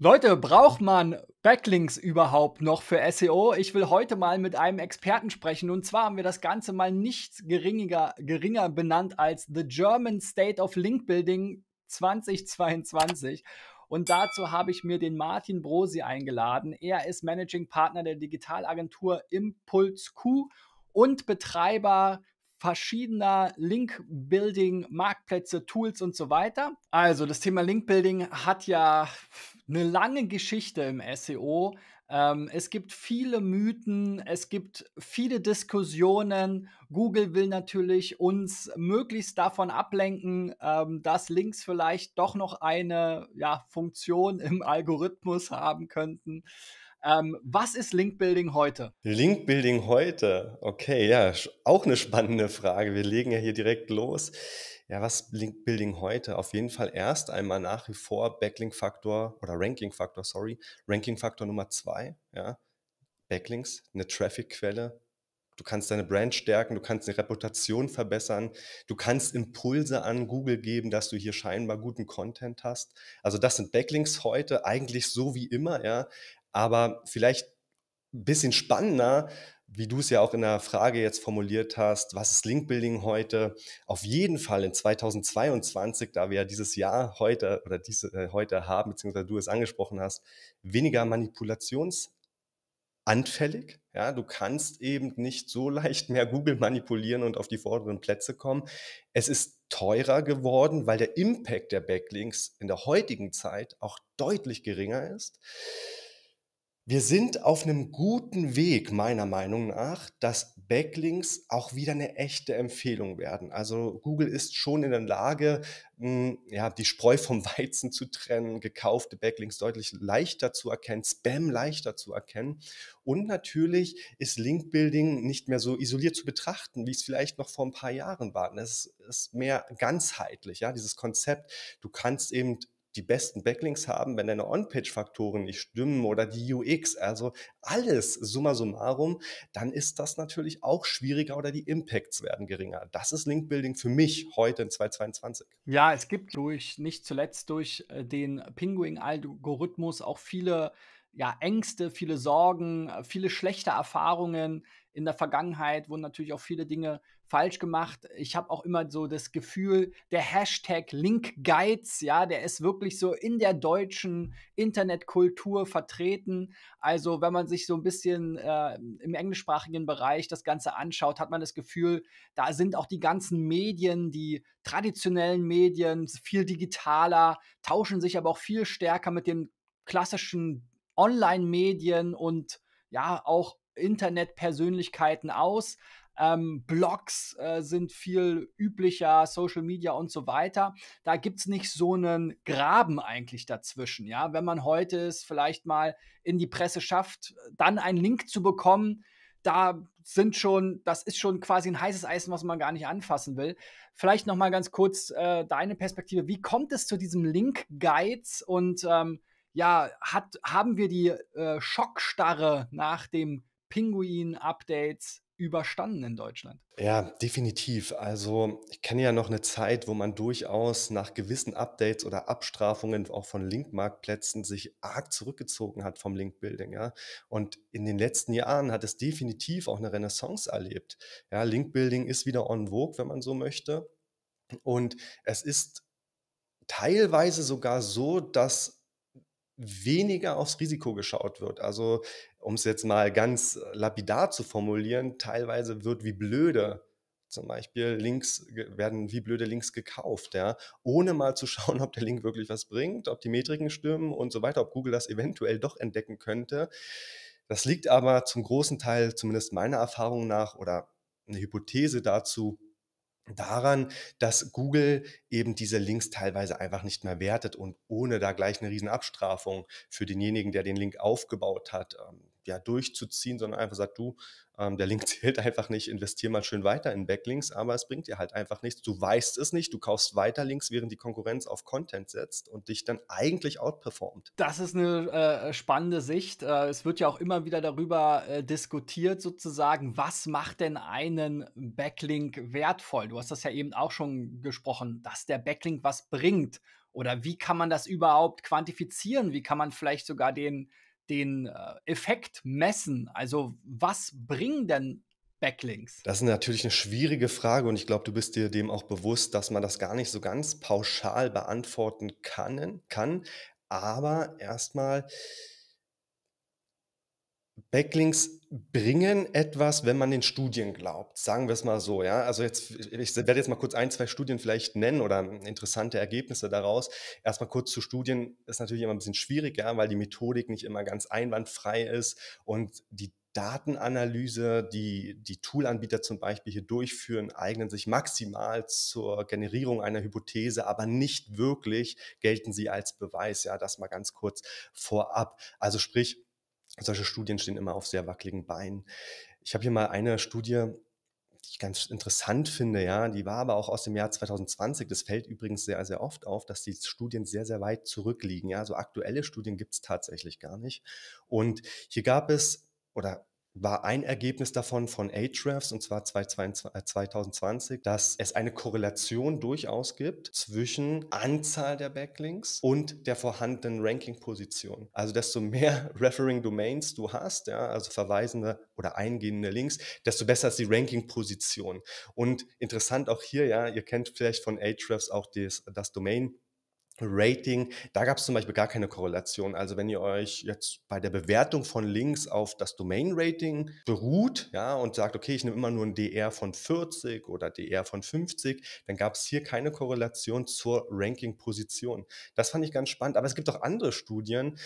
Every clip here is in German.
Leute, braucht man Backlinks überhaupt noch für SEO? Ich will heute mal mit einem Experten sprechen. Und zwar haben wir das Ganze mal nicht geringer, geringer benannt als The German State of Link Building 2022. Und dazu habe ich mir den Martin Brosi eingeladen. Er ist Managing Partner der Digitalagentur Impuls Q und Betreiber verschiedener Link-Building, Marktplätze, Tools und so weiter. Also das Thema Link-Building hat ja eine lange Geschichte im SEO. Ähm, es gibt viele Mythen, es gibt viele Diskussionen. Google will natürlich uns möglichst davon ablenken, ähm, dass Links vielleicht doch noch eine ja, Funktion im Algorithmus haben könnten. Ähm, was ist Link Building heute? Link Building heute, okay, ja, auch eine spannende Frage. Wir legen ja hier direkt los. Ja, was Link Building heute? Auf jeden Fall erst einmal nach wie vor Backlink-Faktor oder Ranking-Faktor, sorry, Ranking-Faktor Nummer zwei, ja. Backlinks, eine Traffic-Quelle, Du kannst deine Brand stärken, du kannst eine Reputation verbessern, du kannst Impulse an Google geben, dass du hier scheinbar guten Content hast. Also das sind Backlinks heute eigentlich so wie immer, ja. Aber vielleicht ein bisschen spannender, wie du es ja auch in der Frage jetzt formuliert hast, was ist Linkbuilding heute? Auf jeden Fall in 2022, da wir ja dieses Jahr heute oder diese äh, heute haben, beziehungsweise du es angesprochen hast, weniger manipulationsanfällig. Ja, du kannst eben nicht so leicht mehr Google manipulieren und auf die vorderen Plätze kommen. Es ist teurer geworden, weil der Impact der Backlinks in der heutigen Zeit auch deutlich geringer ist. Wir sind auf einem guten Weg, meiner Meinung nach, dass Backlinks auch wieder eine echte Empfehlung werden. Also Google ist schon in der Lage, hm, ja, die Spreu vom Weizen zu trennen, gekaufte Backlinks deutlich leichter zu erkennen, Spam leichter zu erkennen. Und natürlich ist Linkbuilding nicht mehr so isoliert zu betrachten, wie es vielleicht noch vor ein paar Jahren war. Es ist mehr ganzheitlich, ja, dieses Konzept. Du kannst eben die besten Backlinks haben, wenn deine On-Page-Faktoren nicht stimmen oder die UX, also alles summa summarum, dann ist das natürlich auch schwieriger oder die Impacts werden geringer. Das ist Link-Building für mich heute in 2022. Ja, es gibt durch, nicht zuletzt durch äh, den Pinguin-Algorithmus auch viele ja, Ängste, viele Sorgen, äh, viele schlechte Erfahrungen in der Vergangenheit wo natürlich auch viele Dinge falsch gemacht. Ich habe auch immer so das Gefühl, der Hashtag Linkgeiz, ja, der ist wirklich so in der deutschen Internetkultur vertreten. Also wenn man sich so ein bisschen äh, im englischsprachigen Bereich das Ganze anschaut, hat man das Gefühl, da sind auch die ganzen Medien, die traditionellen Medien, viel digitaler, tauschen sich aber auch viel stärker mit den klassischen Online-Medien und ja, auch Internetpersönlichkeiten aus ähm, Blogs äh, sind viel üblicher, Social Media und so weiter. Da gibt es nicht so einen Graben eigentlich dazwischen. Ja, wenn man heute es vielleicht mal in die Presse schafft, dann einen Link zu bekommen, da sind schon, das ist schon quasi ein heißes Eisen, was man gar nicht anfassen will. Vielleicht noch mal ganz kurz äh, deine Perspektive. Wie kommt es zu diesem Link-Guides und ähm, ja, hat, haben wir die äh, Schockstarre nach dem Pinguin-Updates überstanden in Deutschland? Ja, definitiv. Also ich kenne ja noch eine Zeit, wo man durchaus nach gewissen Updates oder Abstrafungen auch von Linkmarktplätzen sich arg zurückgezogen hat vom Linkbuilding. Ja. Und in den letzten Jahren hat es definitiv auch eine Renaissance erlebt. Ja, Linkbuilding ist wieder on vogue, wenn man so möchte. Und es ist teilweise sogar so, dass weniger aufs Risiko geschaut wird. Also um es jetzt mal ganz lapidar zu formulieren, teilweise wird wie blöde zum Beispiel Links werden wie blöde Links gekauft, ja, ohne mal zu schauen, ob der Link wirklich was bringt, ob die Metriken stimmen und so weiter, ob Google das eventuell doch entdecken könnte. Das liegt aber zum großen Teil, zumindest meiner Erfahrung nach, oder eine Hypothese dazu, daran, dass Google eben diese Links teilweise einfach nicht mehr wertet und ohne da gleich eine Riesenabstrafung für denjenigen, der den Link aufgebaut hat, ähm, ja, durchzuziehen, sondern einfach sagt, du, ähm, der Link zählt einfach nicht, investier mal schön weiter in Backlinks, aber es bringt dir halt einfach nichts. Du weißt es nicht, du kaufst weiter Links, während die Konkurrenz auf Content setzt und dich dann eigentlich outperformt. Das ist eine äh, spannende Sicht. Äh, es wird ja auch immer wieder darüber äh, diskutiert, sozusagen, was macht denn einen Backlink wertvoll? Du hast das ja eben auch schon gesprochen, dass der Backlink was bringt. Oder wie kann man das überhaupt quantifizieren? Wie kann man vielleicht sogar den den äh, Effekt messen? Also was bringen denn Backlinks? Das ist natürlich eine schwierige Frage und ich glaube, du bist dir dem auch bewusst, dass man das gar nicht so ganz pauschal beantworten kann. kann. Aber erstmal Backlinks bringen etwas, wenn man den Studien glaubt. Sagen wir es mal so, ja. Also jetzt, ich werde jetzt mal kurz ein, zwei Studien vielleicht nennen oder interessante Ergebnisse daraus. Erstmal kurz zu Studien ist natürlich immer ein bisschen schwierig, ja, weil die Methodik nicht immer ganz einwandfrei ist und die Datenanalyse, die die Toolanbieter zum Beispiel hier durchführen, eignen sich maximal zur Generierung einer Hypothese, aber nicht wirklich gelten sie als Beweis. Ja, das mal ganz kurz vorab. Also sprich, solche Studien stehen immer auf sehr wackeligen Beinen. Ich habe hier mal eine Studie, die ich ganz interessant finde, ja, die war aber auch aus dem Jahr 2020. Das fällt übrigens sehr, sehr oft auf, dass die Studien sehr, sehr weit zurückliegen. Ja, so aktuelle Studien gibt es tatsächlich gar nicht. Und hier gab es, oder war ein Ergebnis davon von Ahrefs, und zwar 2020, äh, dass es eine Korrelation durchaus gibt zwischen Anzahl der Backlinks und der vorhandenen Ranking-Position. Also desto mehr Referring Domains du hast, ja, also verweisende oder eingehende Links, desto besser ist die Ranking-Position. Und interessant auch hier, ja, ihr kennt vielleicht von Ahrefs auch das, das Domain Rating, da gab es zum Beispiel gar keine Korrelation. Also wenn ihr euch jetzt bei der Bewertung von Links auf das Domain-Rating beruht, ja, und sagt, okay, ich nehme immer nur ein DR von 40 oder DR von 50, dann gab es hier keine Korrelation zur Ranking-Position. Das fand ich ganz spannend. Aber es gibt auch andere Studien,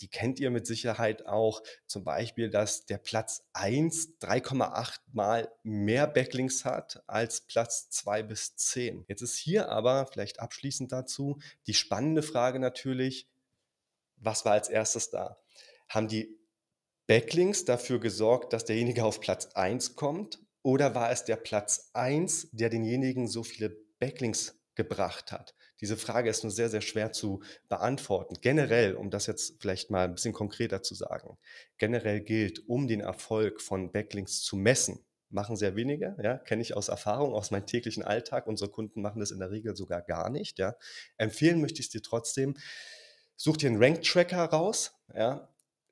die kennt ihr mit Sicherheit auch. Zum Beispiel, dass der Platz 1 3,8 mal mehr Backlinks hat als Platz 2 bis 10. Jetzt ist hier aber vielleicht abschließend dazu die spannende Frage natürlich, was war als erstes da? Haben die Backlinks dafür gesorgt, dass derjenige auf Platz 1 kommt? Oder war es der Platz 1, der denjenigen so viele Backlinks gebracht hat? diese Frage ist nur sehr, sehr schwer zu beantworten. Generell, um das jetzt vielleicht mal ein bisschen konkreter zu sagen, generell gilt, um den Erfolg von Backlinks zu messen, machen sehr wenige, ja, kenne ich aus Erfahrung, aus meinem täglichen Alltag. Unsere Kunden machen das in der Regel sogar gar nicht, ja. Empfehlen möchte ich es dir trotzdem. Such dir einen Rank-Tracker raus, ja,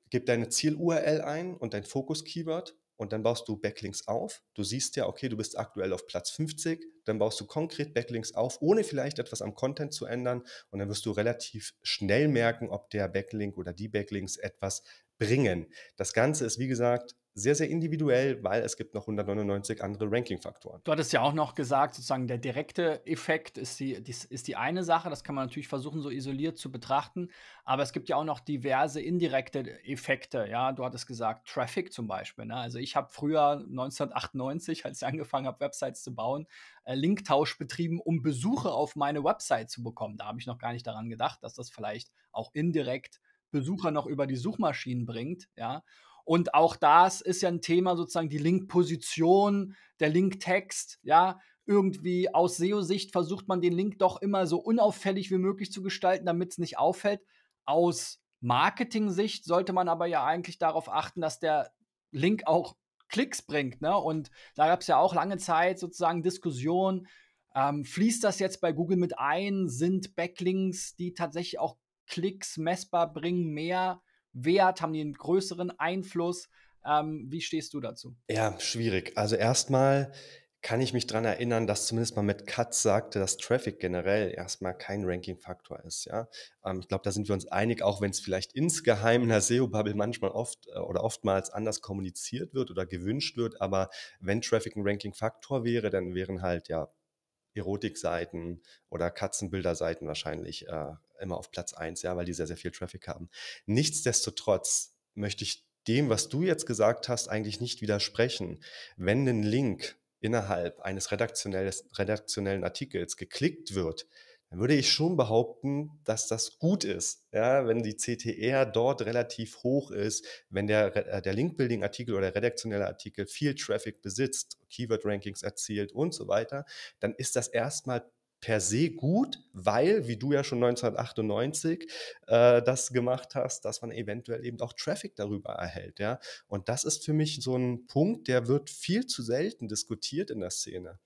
gib deine Ziel-URL ein und dein Fokus-Keyword und dann baust du Backlinks auf. Du siehst ja, okay, du bist aktuell auf Platz 50, dann baust du konkret Backlinks auf, ohne vielleicht etwas am Content zu ändern und dann wirst du relativ schnell merken, ob der Backlink oder die Backlinks etwas bringen. Das Ganze ist, wie gesagt, sehr, sehr individuell, weil es gibt noch 199 andere Ranking-Faktoren. Du hattest ja auch noch gesagt, sozusagen der direkte Effekt ist die, die, ist die eine Sache, das kann man natürlich versuchen, so isoliert zu betrachten, aber es gibt ja auch noch diverse indirekte Effekte, ja, du hattest gesagt, Traffic zum Beispiel, ne? also ich habe früher 1998, als ich angefangen habe, Websites zu bauen, äh, Linktausch betrieben, um Besucher auf meine Website zu bekommen, da habe ich noch gar nicht daran gedacht, dass das vielleicht auch indirekt Besucher noch über die Suchmaschinen bringt, ja, und auch das ist ja ein Thema, sozusagen die Link-Position, der Link-Text, ja. Irgendwie aus SEO-Sicht versucht man den Link doch immer so unauffällig wie möglich zu gestalten, damit es nicht auffällt. Aus Marketing-Sicht sollte man aber ja eigentlich darauf achten, dass der Link auch Klicks bringt. Ne? Und da gab es ja auch lange Zeit sozusagen Diskussionen. Ähm, fließt das jetzt bei Google mit ein? Sind Backlinks, die tatsächlich auch Klicks messbar bringen, mehr Wert? Haben die einen größeren Einfluss? Ähm, wie stehst du dazu? Ja, schwierig. Also erstmal kann ich mich daran erinnern, dass zumindest mal mit Katz sagte, dass Traffic generell erstmal kein Ranking-Faktor ist. Ja? Ähm, ich glaube, da sind wir uns einig, auch wenn es vielleicht insgeheim in der SEO-Bubble manchmal oft äh, oder oftmals anders kommuniziert wird oder gewünscht wird. Aber wenn Traffic ein Ranking-Faktor wäre, dann wären halt ja Erotikseiten oder Katzenbilderseiten wahrscheinlich äh, immer auf Platz 1, ja, weil die sehr, sehr viel Traffic haben. Nichtsdestotrotz möchte ich dem, was du jetzt gesagt hast, eigentlich nicht widersprechen. Wenn ein Link innerhalb eines redaktionellen Artikels geklickt wird, dann würde ich schon behaupten, dass das gut ist, ja, wenn die CTR dort relativ hoch ist, wenn der, äh, der Link-Building-Artikel oder der redaktionelle Artikel viel Traffic besitzt, Keyword-Rankings erzielt und so weiter, dann ist das erstmal per se gut, weil, wie du ja schon 1998 äh, das gemacht hast, dass man eventuell eben auch Traffic darüber erhält. Ja? Und das ist für mich so ein Punkt, der wird viel zu selten diskutiert in der Szene.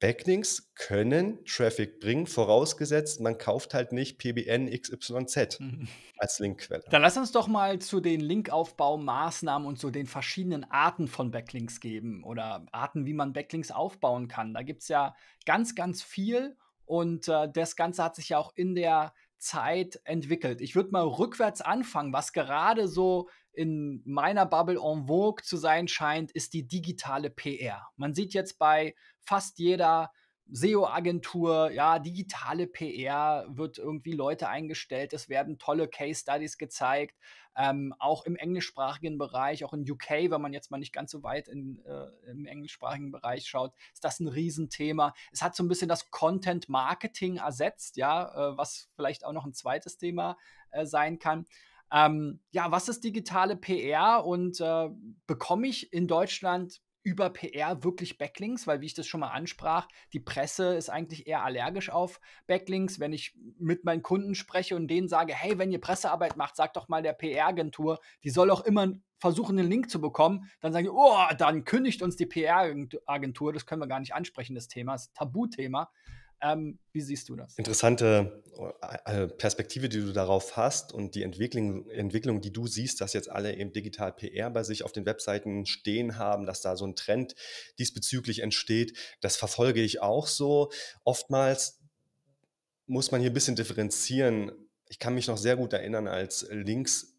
Backlinks können Traffic bringen, vorausgesetzt, man kauft halt nicht PBN XYZ mhm. als Linkquelle. Dann lass uns doch mal zu den Linkaufbaumaßnahmen und zu den verschiedenen Arten von Backlinks geben oder Arten, wie man Backlinks aufbauen kann. Da gibt es ja ganz, ganz viel und äh, das Ganze hat sich ja auch in der Zeit entwickelt. Ich würde mal rückwärts anfangen. Was gerade so in meiner Bubble en vogue zu sein scheint, ist die digitale PR. Man sieht jetzt bei fast jeder SEO-Agentur, ja, digitale PR wird irgendwie Leute eingestellt, es werden tolle Case-Studies gezeigt, ähm, auch im englischsprachigen Bereich, auch in UK, wenn man jetzt mal nicht ganz so weit in, äh, im englischsprachigen Bereich schaut, ist das ein Riesenthema. Es hat so ein bisschen das Content-Marketing ersetzt, ja, äh, was vielleicht auch noch ein zweites Thema äh, sein kann. Ähm, ja, was ist digitale PR und äh, bekomme ich in Deutschland über PR wirklich Backlinks, weil wie ich das schon mal ansprach, die Presse ist eigentlich eher allergisch auf Backlinks. Wenn ich mit meinen Kunden spreche und denen sage, hey, wenn ihr Pressearbeit macht, sagt doch mal der PR-Agentur, die soll auch immer versuchen, einen Link zu bekommen, dann sage ich, oh, dann kündigt uns die PR-Agentur, das können wir gar nicht ansprechen, das Thema, das ist ein Tabuthema. Ähm, wie siehst du das? Interessante äh, äh, Perspektive, die du darauf hast und die Entwicklung, Entwicklung, die du siehst, dass jetzt alle eben digital PR bei sich auf den Webseiten stehen haben, dass da so ein Trend diesbezüglich entsteht, das verfolge ich auch so. Oftmals muss man hier ein bisschen differenzieren. Ich kann mich noch sehr gut erinnern, als Links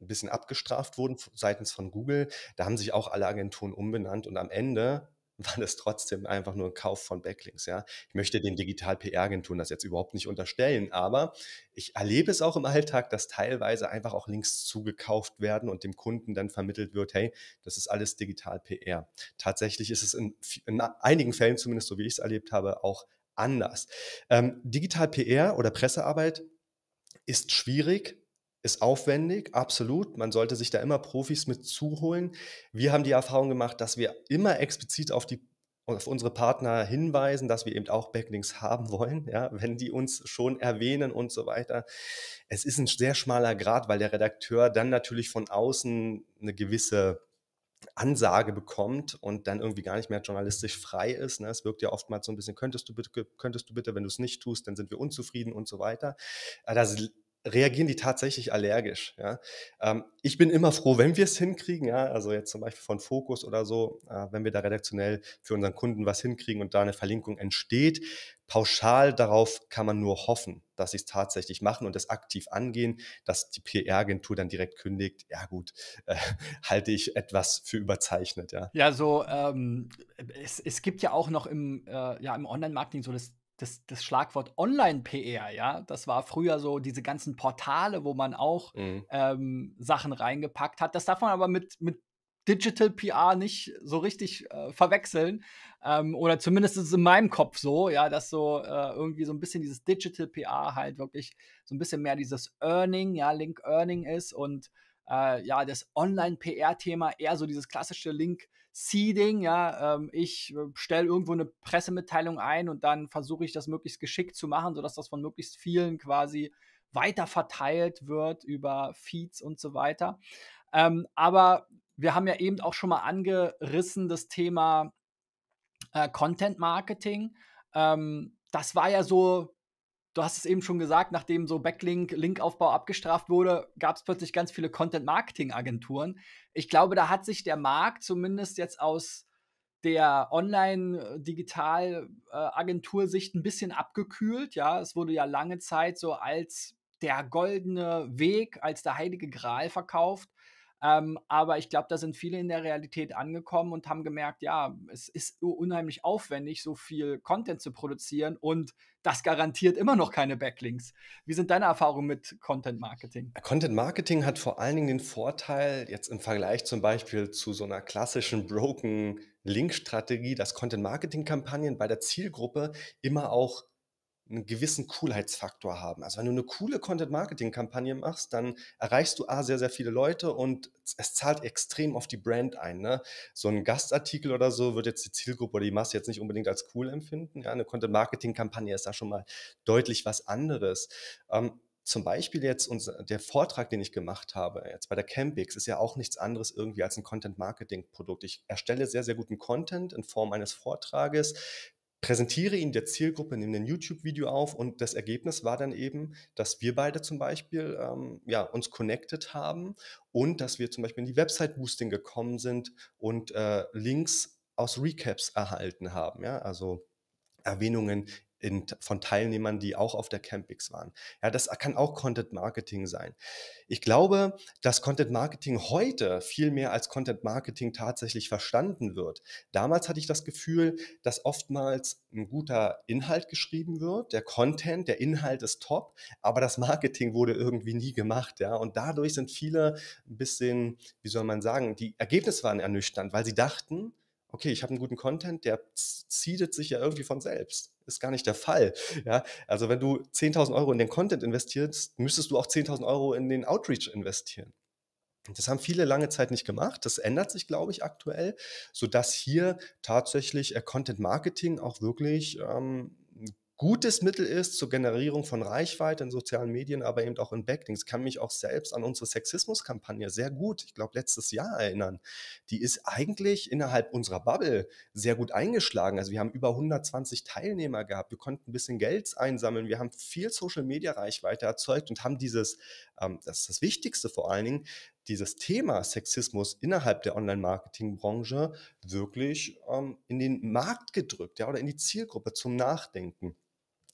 ein bisschen abgestraft wurden seitens von Google. Da haben sich auch alle Agenturen umbenannt und am Ende war das trotzdem einfach nur ein Kauf von Backlinks. Ja? Ich möchte den Digital-PR-Agenturen das jetzt überhaupt nicht unterstellen, aber ich erlebe es auch im Alltag, dass teilweise einfach auch Links zugekauft werden und dem Kunden dann vermittelt wird, hey, das ist alles Digital-PR. Tatsächlich ist es in, in einigen Fällen, zumindest so wie ich es erlebt habe, auch anders. Ähm, Digital-PR oder Pressearbeit ist schwierig, ist aufwendig, absolut. Man sollte sich da immer Profis mit zuholen. Wir haben die Erfahrung gemacht, dass wir immer explizit auf die auf unsere Partner hinweisen, dass wir eben auch Backlinks haben wollen, ja, wenn die uns schon erwähnen und so weiter. Es ist ein sehr schmaler Grad, weil der Redakteur dann natürlich von außen eine gewisse Ansage bekommt und dann irgendwie gar nicht mehr journalistisch frei ist. Ne? Es wirkt ja oftmals so ein bisschen, könntest du bitte, könntest du bitte, wenn du es nicht tust, dann sind wir unzufrieden und so weiter. Das reagieren die tatsächlich allergisch. Ja? Ähm, ich bin immer froh, wenn wir es hinkriegen, ja? also jetzt zum Beispiel von Fokus oder so, äh, wenn wir da redaktionell für unseren Kunden was hinkriegen und da eine Verlinkung entsteht. Pauschal darauf kann man nur hoffen, dass sie es tatsächlich machen und es aktiv angehen, dass die PR-Agentur dann direkt kündigt, ja gut, äh, halte ich etwas für überzeichnet. Ja, ja so ähm, es, es gibt ja auch noch im, äh, ja, im Online-Marketing so das das, das Schlagwort Online-PR, ja, das war früher so diese ganzen Portale, wo man auch mhm. ähm, Sachen reingepackt hat. Das darf man aber mit, mit Digital PR nicht so richtig äh, verwechseln. Ähm, oder zumindest ist es in meinem Kopf so, ja, dass so äh, irgendwie so ein bisschen dieses Digital PR halt wirklich so ein bisschen mehr dieses Earning, ja, Link Earning ist und äh, ja, das Online-PR-Thema eher so dieses klassische Link-Seeding. Ja, ähm, ich äh, stelle irgendwo eine Pressemitteilung ein und dann versuche ich das möglichst geschickt zu machen, sodass das von möglichst vielen quasi weiter verteilt wird über Feeds und so weiter. Ähm, aber wir haben ja eben auch schon mal angerissen das Thema äh, Content Marketing. Ähm, das war ja so du hast es eben schon gesagt, nachdem so Backlink, Linkaufbau abgestraft wurde, gab es plötzlich ganz viele Content-Marketing-Agenturen. Ich glaube, da hat sich der Markt zumindest jetzt aus der online äh, digital äh, agentur sicht ein bisschen abgekühlt. Ja, es wurde ja lange Zeit so als der goldene Weg, als der heilige Gral verkauft. Ähm, aber ich glaube, da sind viele in der Realität angekommen und haben gemerkt, ja, es ist unheimlich aufwendig, so viel Content zu produzieren und das garantiert immer noch keine Backlinks. Wie sind deine Erfahrungen mit Content Marketing? Content Marketing hat vor allen Dingen den Vorteil, jetzt im Vergleich zum Beispiel zu so einer klassischen Broken Link-Strategie, dass Content Marketing-Kampagnen bei der Zielgruppe immer auch einen gewissen Coolheitsfaktor haben. Also wenn du eine coole Content-Marketing-Kampagne machst, dann erreichst du A, sehr, sehr viele Leute und es zahlt extrem auf die Brand ein. Ne? So ein Gastartikel oder so wird jetzt die Zielgruppe oder die Masse jetzt nicht unbedingt als cool empfinden. Ja? Eine Content-Marketing-Kampagne ist da schon mal deutlich was anderes. Ähm, zum Beispiel jetzt unser, der Vortrag, den ich gemacht habe, jetzt bei der Campix, ist ja auch nichts anderes irgendwie als ein Content-Marketing-Produkt. Ich erstelle sehr, sehr guten Content in Form eines Vortrages, präsentiere ihn der Zielgruppe, nehme ein YouTube-Video auf und das Ergebnis war dann eben, dass wir beide zum Beispiel ähm, ja, uns connected haben und dass wir zum Beispiel in die Website-Boosting gekommen sind und äh, Links aus Recaps erhalten haben. Ja? Also Erwähnungen in, von Teilnehmern, die auch auf der Campix waren. Ja, das kann auch Content Marketing sein. Ich glaube, dass Content Marketing heute viel mehr als Content Marketing tatsächlich verstanden wird. Damals hatte ich das Gefühl, dass oftmals ein guter Inhalt geschrieben wird, der Content, der Inhalt ist top, aber das Marketing wurde irgendwie nie gemacht, ja, und dadurch sind viele ein bisschen, wie soll man sagen, die Ergebnisse waren ernüchternd, weil sie dachten, okay, ich habe einen guten Content, der zieht sich ja irgendwie von selbst ist gar nicht der Fall. Ja, also wenn du 10.000 Euro in den Content investierst, müsstest du auch 10.000 Euro in den Outreach investieren. Das haben viele lange Zeit nicht gemacht. Das ändert sich, glaube ich, aktuell, sodass hier tatsächlich äh, Content Marketing auch wirklich ähm, gutes Mittel ist zur Generierung von Reichweite in sozialen Medien, aber eben auch in Backlinks. Ich kann mich auch selbst an unsere Sexismuskampagne sehr gut, ich glaube letztes Jahr erinnern. Die ist eigentlich innerhalb unserer Bubble sehr gut eingeschlagen. Also wir haben über 120 Teilnehmer gehabt, wir konnten ein bisschen Geld einsammeln, wir haben viel Social Media Reichweite erzeugt und haben dieses, ähm, das ist das Wichtigste vor allen Dingen, dieses Thema Sexismus innerhalb der Online-Marketing-Branche wirklich ähm, in den Markt gedrückt ja, oder in die Zielgruppe zum Nachdenken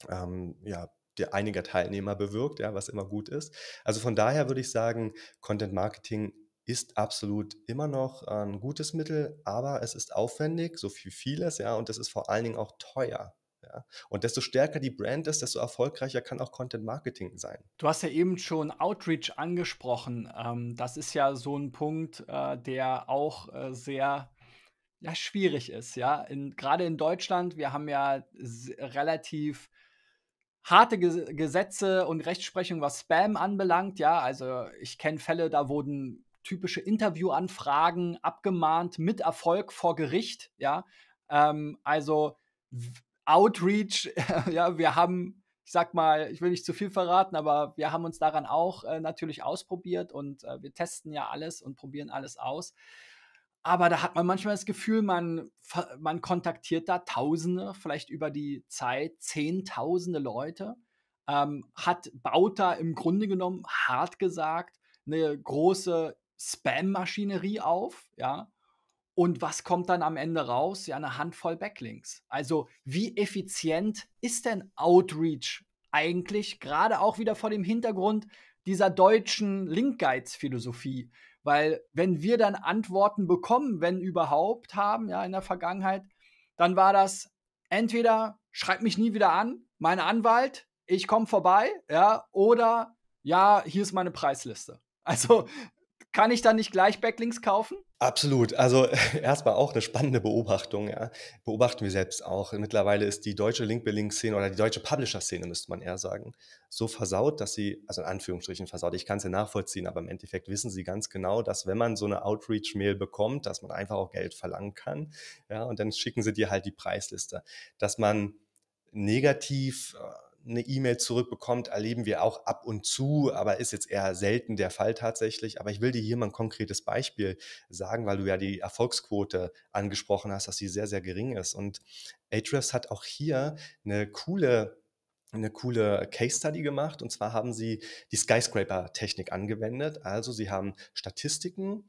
ähm, ja, einiger Teilnehmer bewirkt, ja, was immer gut ist. Also von daher würde ich sagen, Content Marketing ist absolut immer noch äh, ein gutes Mittel, aber es ist aufwendig, so viel vieles, ja, und es ist vor allen Dingen auch teuer. Ja. Und desto stärker die Brand ist, desto erfolgreicher kann auch Content Marketing sein. Du hast ja eben schon Outreach angesprochen. Ähm, das ist ja so ein Punkt, äh, der auch äh, sehr ja, schwierig ist. Ja? In, gerade in Deutschland, wir haben ja relativ harte Gesetze und Rechtsprechung, was Spam anbelangt. Ja, also ich kenne Fälle, da wurden typische Interviewanfragen abgemahnt mit Erfolg vor Gericht. Ja, ähm, also Outreach. ja, wir haben, ich sag mal, ich will nicht zu viel verraten, aber wir haben uns daran auch äh, natürlich ausprobiert und äh, wir testen ja alles und probieren alles aus aber da hat man manchmal das Gefühl, man, man kontaktiert da Tausende, vielleicht über die Zeit Zehntausende Leute, ähm, hat, baut da im Grunde genommen, hart gesagt, eine große Spam-Maschinerie auf, ja. Und was kommt dann am Ende raus? Ja, eine Handvoll Backlinks. Also, wie effizient ist denn Outreach eigentlich, gerade auch wieder vor dem Hintergrund dieser deutschen Link-Guides-Philosophie? Weil wenn wir dann Antworten bekommen, wenn überhaupt haben, ja, in der Vergangenheit, dann war das entweder schreib mich nie wieder an, mein Anwalt, ich komme vorbei, ja, oder ja, hier ist meine Preisliste. Also kann ich dann nicht gleich Backlinks kaufen? Absolut. Also erstmal auch eine spannende Beobachtung. Ja. Beobachten wir selbst auch. Mittlerweile ist die deutsche Link-Building-Szene oder die deutsche Publisher-Szene, müsste man eher sagen, so versaut, dass sie, also in Anführungsstrichen versaut, ich kann es ja nachvollziehen, aber im Endeffekt wissen sie ganz genau, dass wenn man so eine Outreach-Mail bekommt, dass man einfach auch Geld verlangen kann. Ja, und dann schicken sie dir halt die Preisliste. Dass man negativ äh, eine E-Mail zurückbekommt, erleben wir auch ab und zu, aber ist jetzt eher selten der Fall tatsächlich. Aber ich will dir hier mal ein konkretes Beispiel sagen, weil du ja die Erfolgsquote angesprochen hast, dass sie sehr, sehr gering ist. Und Ahrefs hat auch hier eine coole eine coole Case Study gemacht und zwar haben sie die Skyscraper Technik angewendet. Also sie haben Statistiken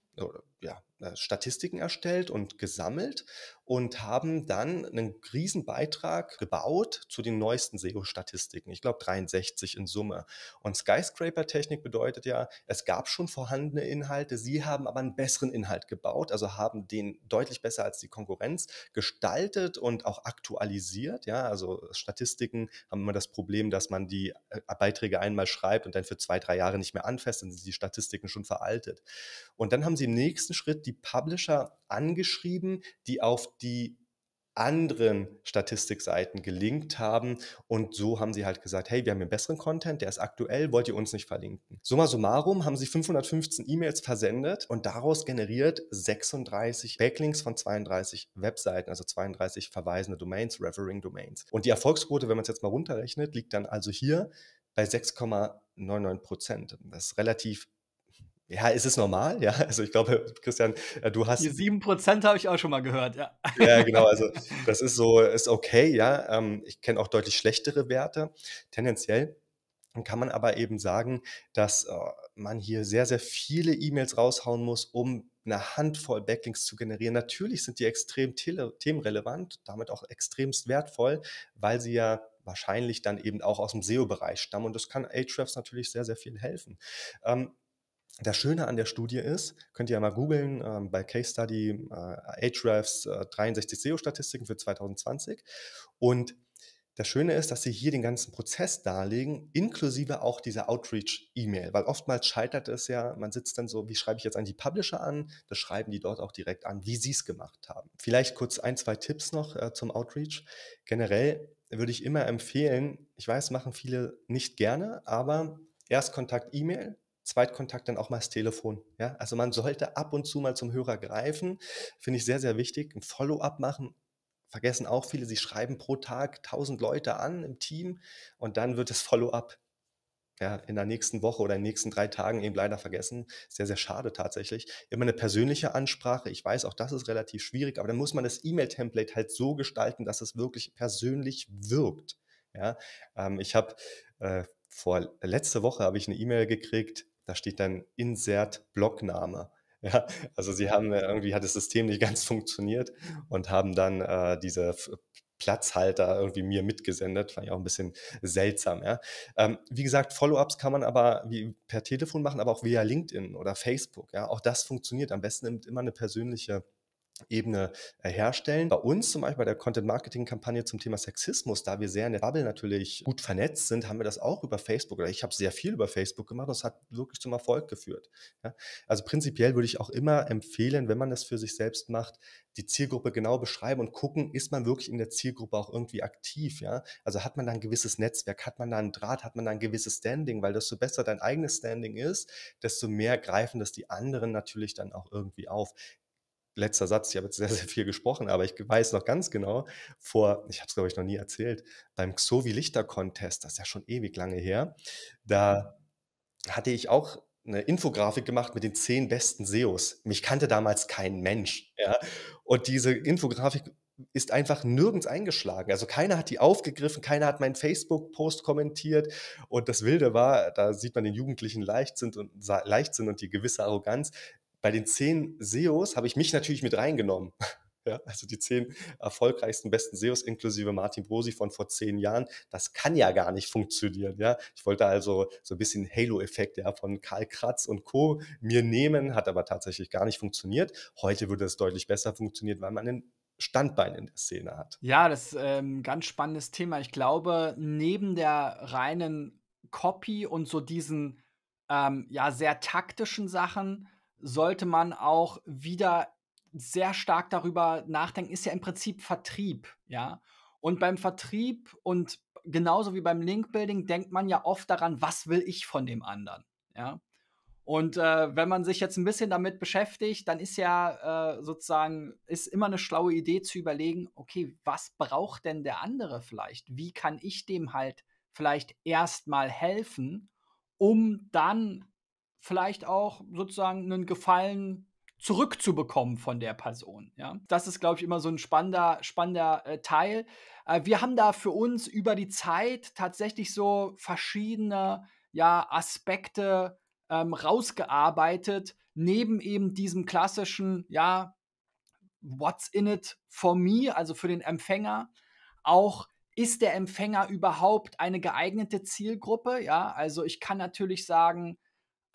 ja, äh, Statistiken erstellt und gesammelt und haben dann einen riesen Beitrag gebaut zu den neuesten SEO-Statistiken. Ich glaube 63 in Summe. Und Skyscraper-Technik bedeutet ja, es gab schon vorhandene Inhalte, sie haben aber einen besseren Inhalt gebaut, also haben den deutlich besser als die Konkurrenz gestaltet und auch aktualisiert. Ja, also Statistiken haben immer das Problem, dass man die äh, Beiträge einmal schreibt und dann für zwei, drei Jahre nicht mehr anfasst, dann sind die Statistiken schon veraltet. Und dann haben sie im nächsten nächsten Schritt die Publisher angeschrieben, die auf die anderen Statistikseiten gelinkt haben. Und so haben sie halt gesagt, hey, wir haben hier besseren Content, der ist aktuell, wollt ihr uns nicht verlinken? Summa summarum haben sie 515 E-Mails versendet und daraus generiert 36 Backlinks von 32 Webseiten, also 32 verweisende Domains, Referring Domains. Und die Erfolgsquote, wenn man es jetzt mal runterrechnet, liegt dann also hier bei 6,99 Prozent. Das ist relativ ja, ist es normal? Ja, also ich glaube, Christian, äh, du hast. Die 7% habe ich auch schon mal gehört, ja. Ja, genau. Also das ist so, ist okay, ja. Ähm, ich kenne auch deutlich schlechtere Werte. Tendenziell kann man aber eben sagen, dass äh, man hier sehr, sehr viele E-Mails raushauen muss, um eine Handvoll Backlinks zu generieren. Natürlich sind die extrem themenrelevant, damit auch extremst wertvoll, weil sie ja wahrscheinlich dann eben auch aus dem SEO-Bereich stammen. Und das kann Ahrefs natürlich sehr, sehr viel helfen. Ähm, das Schöne an der Studie ist, könnt ihr ja mal googeln, äh, bei Case Study äh, Ahrefs äh, 63 SEO-Statistiken für 2020. Und das Schöne ist, dass sie hier den ganzen Prozess darlegen, inklusive auch dieser Outreach-E-Mail, weil oftmals scheitert es ja, man sitzt dann so, wie schreibe ich jetzt an die Publisher an? Das schreiben die dort auch direkt an, wie sie es gemacht haben. Vielleicht kurz ein, zwei Tipps noch äh, zum Outreach. Generell würde ich immer empfehlen, ich weiß, machen viele nicht gerne, aber Erstkontakt E-Mail, Zweitkontakt dann auch mal das Telefon. Ja? Also man sollte ab und zu mal zum Hörer greifen, finde ich sehr, sehr wichtig. Ein Follow-up machen, vergessen auch viele, sie schreiben pro Tag 1000 Leute an im Team und dann wird das Follow-up ja, in der nächsten Woche oder in den nächsten drei Tagen eben leider vergessen. Sehr, sehr schade tatsächlich. Immer eine persönliche Ansprache. Ich weiß, auch das ist relativ schwierig, aber dann muss man das E-Mail-Template halt so gestalten, dass es wirklich persönlich wirkt. Ja, ähm, ich habe äh, vor letzte Woche habe ich eine E-Mail gekriegt, da steht dann Insert Blogname. Ja, also sie haben äh, irgendwie hat das System nicht ganz funktioniert und haben dann äh, diese Platzhalter irgendwie mir mitgesendet. Fand ich auch ein bisschen seltsam. Ja? Ähm, wie gesagt, Follow-ups kann man aber per Telefon machen, aber auch via LinkedIn oder Facebook. Ja? Auch das funktioniert. Am besten nimmt immer eine persönliche Ebene äh, herstellen. Bei uns zum Beispiel bei der Content-Marketing-Kampagne zum Thema Sexismus, da wir sehr in der Bubble natürlich gut vernetzt sind, haben wir das auch über Facebook oder ich habe sehr viel über Facebook gemacht und es hat wirklich zum Erfolg geführt. Ja? Also prinzipiell würde ich auch immer empfehlen, wenn man das für sich selbst macht, die Zielgruppe genau beschreiben und gucken, ist man wirklich in der Zielgruppe auch irgendwie aktiv, ja? Also hat man da ein gewisses Netzwerk, hat man da einen Draht, hat man da ein gewisses Standing, weil desto besser dein eigenes Standing ist, desto mehr greifen das die anderen natürlich dann auch irgendwie auf letzter Satz, ich habe jetzt sehr, sehr viel gesprochen, aber ich weiß noch ganz genau, vor, ich habe es glaube ich noch nie erzählt, beim Xovi Lichter Contest, das ist ja schon ewig lange her, da hatte ich auch eine Infografik gemacht mit den zehn besten SEOs. Mich kannte damals kein Mensch. Ja? Und diese Infografik ist einfach nirgends eingeschlagen. Also keiner hat die aufgegriffen, keiner hat meinen Facebook-Post kommentiert. Und das Wilde war, da sieht man den Jugendlichen Leichtsinn und, Leichtsinn und die gewisse Arroganz bei den zehn SEOs habe ich mich natürlich mit reingenommen. Ja, also die zehn erfolgreichsten, besten SEOs inklusive Martin Brosi von vor zehn Jahren, das kann ja gar nicht funktionieren. Ja, ich wollte also so ein bisschen Halo-Effekt ja, von Karl Kratz und Co. mir nehmen, hat aber tatsächlich gar nicht funktioniert. Heute würde es deutlich besser funktionieren, weil man einen Standbein in der Szene hat. Ja, das ist ein ähm, ganz spannendes Thema. Ich glaube, neben der reinen Copy und so diesen ähm, ja sehr taktischen Sachen sollte man auch wieder sehr stark darüber nachdenken, ist ja im Prinzip Vertrieb, ja. Und beim Vertrieb und genauso wie beim Link-Building denkt man ja oft daran, was will ich von dem anderen, ja. Und äh, wenn man sich jetzt ein bisschen damit beschäftigt, dann ist ja äh, sozusagen, ist immer eine schlaue Idee zu überlegen, okay, was braucht denn der andere vielleicht? Wie kann ich dem halt vielleicht erstmal helfen, um dann vielleicht auch sozusagen einen Gefallen zurückzubekommen von der Person. Ja? Das ist, glaube ich, immer so ein spannender, spannender äh, Teil. Äh, wir haben da für uns über die Zeit tatsächlich so verschiedene ja, Aspekte ähm, rausgearbeitet, neben eben diesem klassischen, ja, what's in it for me, also für den Empfänger, auch ist der Empfänger überhaupt eine geeignete Zielgruppe? Ja, also ich kann natürlich sagen,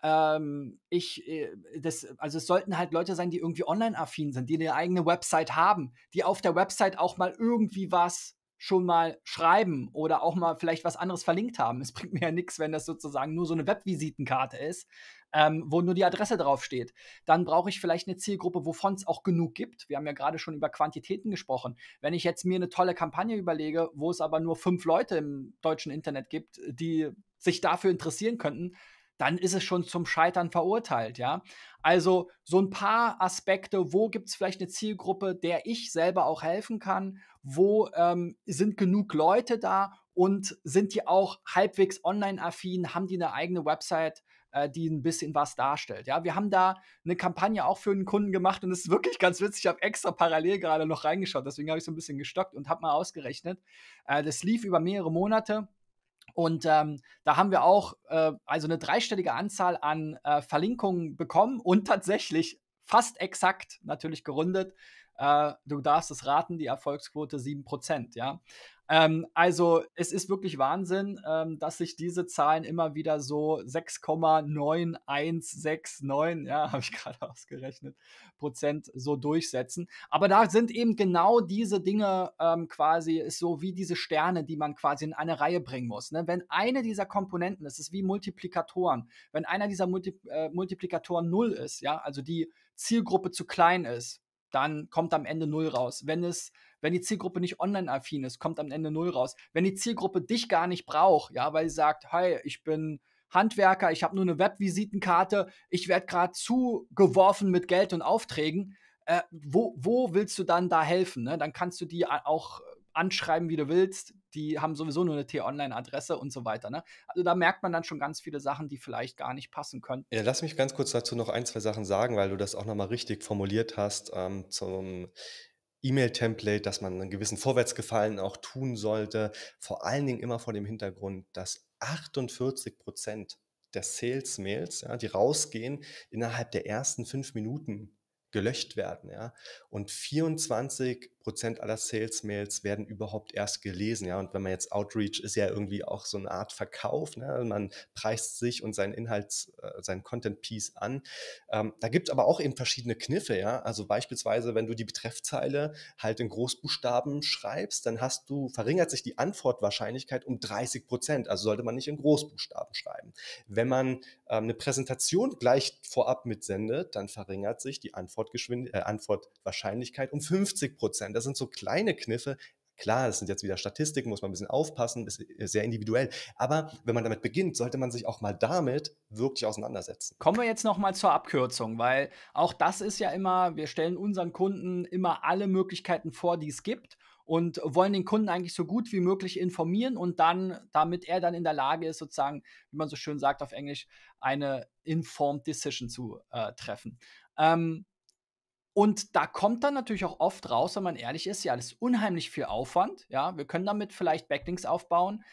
ähm, ich, äh, das, also es sollten halt Leute sein, die irgendwie online-affin sind, die eine eigene Website haben, die auf der Website auch mal irgendwie was schon mal schreiben oder auch mal vielleicht was anderes verlinkt haben. Es bringt mir ja nichts, wenn das sozusagen nur so eine Webvisitenkarte ist, ähm, wo nur die Adresse draufsteht. Dann brauche ich vielleicht eine Zielgruppe, wovon es auch genug gibt. Wir haben ja gerade schon über Quantitäten gesprochen. Wenn ich jetzt mir eine tolle Kampagne überlege, wo es aber nur fünf Leute im deutschen Internet gibt, die sich dafür interessieren könnten, dann ist es schon zum Scheitern verurteilt, ja. Also so ein paar Aspekte, wo gibt es vielleicht eine Zielgruppe, der ich selber auch helfen kann, wo ähm, sind genug Leute da und sind die auch halbwegs online-affin, haben die eine eigene Website, äh, die ein bisschen was darstellt. Ja, wir haben da eine Kampagne auch für einen Kunden gemacht und es ist wirklich ganz witzig. Ich habe extra parallel gerade noch reingeschaut, deswegen habe ich so ein bisschen gestockt und habe mal ausgerechnet. Äh, das lief über mehrere Monate und ähm, da haben wir auch äh, also eine dreistellige Anzahl an äh, Verlinkungen bekommen und tatsächlich fast exakt, natürlich gerundet, äh, du darfst es raten, die Erfolgsquote 7%. Ja? Ähm, also es ist wirklich Wahnsinn, ähm, dass sich diese Zahlen immer wieder so 6,9169, ja, habe ich gerade ausgerechnet, Prozent so durchsetzen. Aber da sind eben genau diese Dinge ähm, quasi, ist so wie diese Sterne, die man quasi in eine Reihe bringen muss. Ne? Wenn eine dieser Komponenten, das ist wie Multiplikatoren, wenn einer dieser Multi äh, Multiplikatoren 0 ist, ja, also die Zielgruppe zu klein ist, dann kommt am Ende 0 raus. Wenn es wenn die Zielgruppe nicht online-affin ist, kommt am Ende null raus. Wenn die Zielgruppe dich gar nicht braucht, ja, weil sie sagt, hey, ich bin Handwerker, ich habe nur eine Webvisitenkarte, ich werde gerade zugeworfen mit Geld und Aufträgen, äh, wo, wo willst du dann da helfen? Ne? Dann kannst du die auch anschreiben, wie du willst. Die haben sowieso nur eine T-Online-Adresse und so weiter. Ne? Also da merkt man dann schon ganz viele Sachen, die vielleicht gar nicht passen können. Ja, lass mich ganz kurz dazu noch ein, zwei Sachen sagen, weil du das auch nochmal richtig formuliert hast ähm, zum E-Mail-Template, dass man einen gewissen Vorwärtsgefallen auch tun sollte. Vor allen Dingen immer vor dem Hintergrund, dass 48 Prozent der Sales-Mails, ja, die rausgehen, innerhalb der ersten fünf Minuten gelöscht werden. Ja. Und 24 Prozent aller Sales-Mails werden überhaupt erst gelesen. Ja, und wenn man jetzt Outreach ist ja irgendwie auch so eine Art Verkauf. Ne? Also man preist sich und seinen Inhalt, äh, seinen Content-Piece an. Ähm, da gibt es aber auch eben verschiedene Kniffe. Ja, also beispielsweise, wenn du die Betreffzeile halt in Großbuchstaben schreibst, dann hast du verringert sich die Antwortwahrscheinlichkeit um 30 Prozent. Also sollte man nicht in Großbuchstaben schreiben. Wenn man ähm, eine Präsentation gleich vorab mitsendet, dann verringert sich die Antwortgeschwind äh, Antwortwahrscheinlichkeit um 50 Prozent. Das sind so kleine Kniffe. Klar, das sind jetzt wieder Statistiken, muss man ein bisschen aufpassen, ist äh, sehr individuell. Aber wenn man damit beginnt, sollte man sich auch mal damit wirklich auseinandersetzen. Kommen wir jetzt nochmal zur Abkürzung, weil auch das ist ja immer, wir stellen unseren Kunden immer alle Möglichkeiten vor, die es gibt und wollen den Kunden eigentlich so gut wie möglich informieren und dann, damit er dann in der Lage ist, sozusagen, wie man so schön sagt auf Englisch, eine informed decision zu äh, treffen. Ähm, und da kommt dann natürlich auch oft raus, wenn man ehrlich ist, ja, das ist unheimlich viel Aufwand. Ja, wir können damit vielleicht Backlinks aufbauen.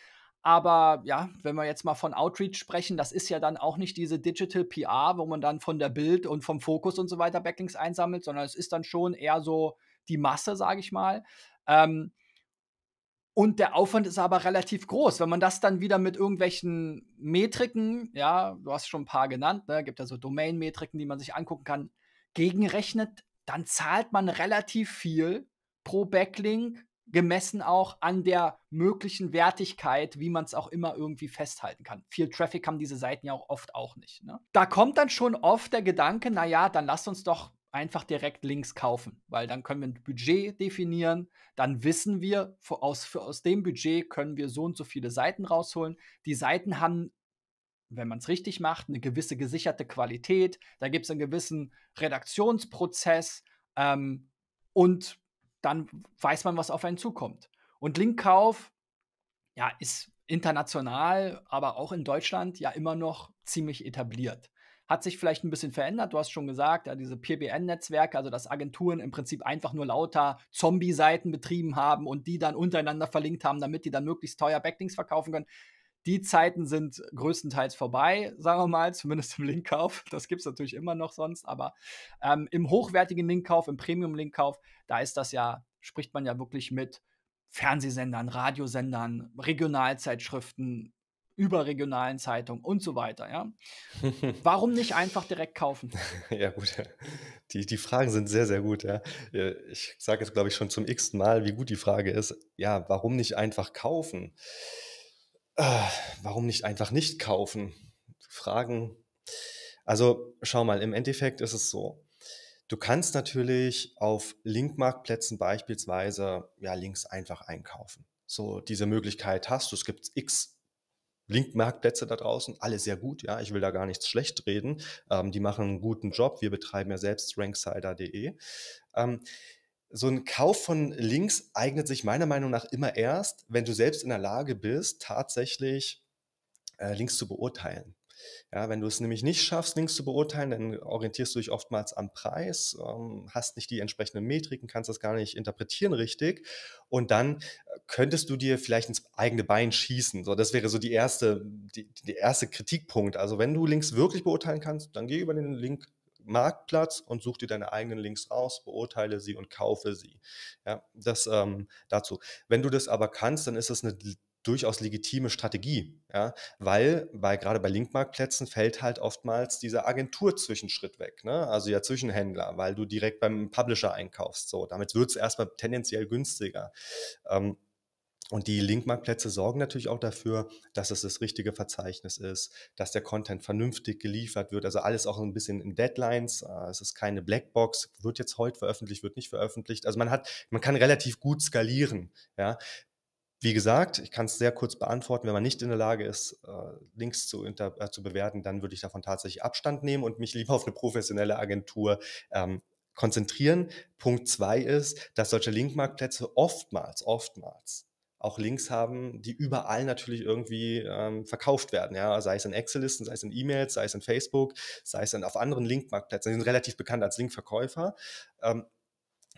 Aber ja, wenn wir jetzt mal von Outreach sprechen, das ist ja dann auch nicht diese Digital PR, wo man dann von der Bild und vom Fokus und so weiter Backlinks einsammelt, sondern es ist dann schon eher so die Masse, sage ich mal. Ähm, und der Aufwand ist aber relativ groß. Wenn man das dann wieder mit irgendwelchen Metriken, ja, du hast schon ein paar genannt, ne, gibt ja so Domain-Metriken, die man sich angucken kann, gegenrechnet, dann zahlt man relativ viel pro Backlink, gemessen auch an der möglichen Wertigkeit, wie man es auch immer irgendwie festhalten kann. Viel Traffic haben diese Seiten ja auch oft auch nicht. Ne? Da kommt dann schon oft der Gedanke, naja, dann lasst uns doch einfach direkt Links kaufen, weil dann können wir ein Budget definieren, dann wissen wir, aus, aus dem Budget können wir so und so viele Seiten rausholen. Die Seiten haben wenn man es richtig macht, eine gewisse gesicherte Qualität. Da gibt es einen gewissen Redaktionsprozess ähm, und dann weiß man, was auf einen zukommt. Und Linkkauf, ja, ist international, aber auch in Deutschland ja immer noch ziemlich etabliert. Hat sich vielleicht ein bisschen verändert, du hast schon gesagt, ja, diese PBN-Netzwerke, also dass Agenturen im Prinzip einfach nur lauter Zombie-Seiten betrieben haben und die dann untereinander verlinkt haben, damit die dann möglichst teuer Backlinks verkaufen können. Die Zeiten sind größtenteils vorbei, sagen wir mal, zumindest im Linkkauf. Das gibt es natürlich immer noch sonst, aber ähm, im hochwertigen Linkkauf, im Premium-Linkkauf, da ist das ja, spricht man ja wirklich mit Fernsehsendern, Radiosendern, Regionalzeitschriften, überregionalen Zeitungen und so weiter. Ja? Warum nicht einfach direkt kaufen? ja, gut. Die, die Fragen sind sehr, sehr gut. Ja? Ich sage jetzt, glaube ich, schon zum x-ten Mal, wie gut die Frage ist. Ja, warum nicht einfach kaufen? äh, warum nicht einfach nicht kaufen? Fragen. Also schau mal, im Endeffekt ist es so. Du kannst natürlich auf Linkmarktplätzen beispielsweise ja Links einfach einkaufen. So diese Möglichkeit hast du. Es gibt x Linkmarktplätze da draußen, alle sehr gut. Ja, ich will da gar nichts schlecht reden. Ähm, die machen einen guten Job. Wir betreiben ja selbst ranksider.de. Ähm, so ein Kauf von links eignet sich meiner Meinung nach immer erst, wenn du selbst in der Lage bist, tatsächlich äh, links zu beurteilen. Ja, wenn du es nämlich nicht schaffst, links zu beurteilen, dann orientierst du dich oftmals am Preis, ähm, hast nicht die entsprechenden Metriken, kannst das gar nicht interpretieren richtig und dann äh, könntest du dir vielleicht ins eigene Bein schießen. So, das wäre so die erste, die, die erste Kritikpunkt. Also wenn du links wirklich beurteilen kannst, dann geh über den Link Marktplatz und such dir deine eigenen Links aus, beurteile sie und kaufe sie. Ja, das ähm, dazu. Wenn du das aber kannst, dann ist das eine durchaus legitime Strategie, ja, weil bei, gerade bei Linkmarktplätzen fällt halt oftmals dieser Agentur-Zwischenschritt weg, ne? also der Zwischenhändler, weil du direkt beim Publisher einkaufst. So, damit wird es erstmal tendenziell günstiger. Ähm, und die Linkmarktplätze sorgen natürlich auch dafür, dass es das richtige Verzeichnis ist, dass der Content vernünftig geliefert wird. Also alles auch ein bisschen in Deadlines. Äh, es ist keine Blackbox, wird jetzt heute veröffentlicht, wird nicht veröffentlicht. Also man hat, man kann relativ gut skalieren. Ja. Wie gesagt, ich kann es sehr kurz beantworten. Wenn man nicht in der Lage ist, äh, Links zu, äh, zu bewerten, dann würde ich davon tatsächlich Abstand nehmen und mich lieber auf eine professionelle Agentur ähm, konzentrieren. Punkt zwei ist, dass solche Linkmarktplätze oftmals, oftmals auch Links haben, die überall natürlich irgendwie ähm, verkauft werden. Ja? Sei es in Excel-Listen, sei es in E-Mails, sei es in Facebook, sei es in, auf anderen Link-Marktplätzen. Die sind relativ bekannt als Link-Verkäufer. Ähm,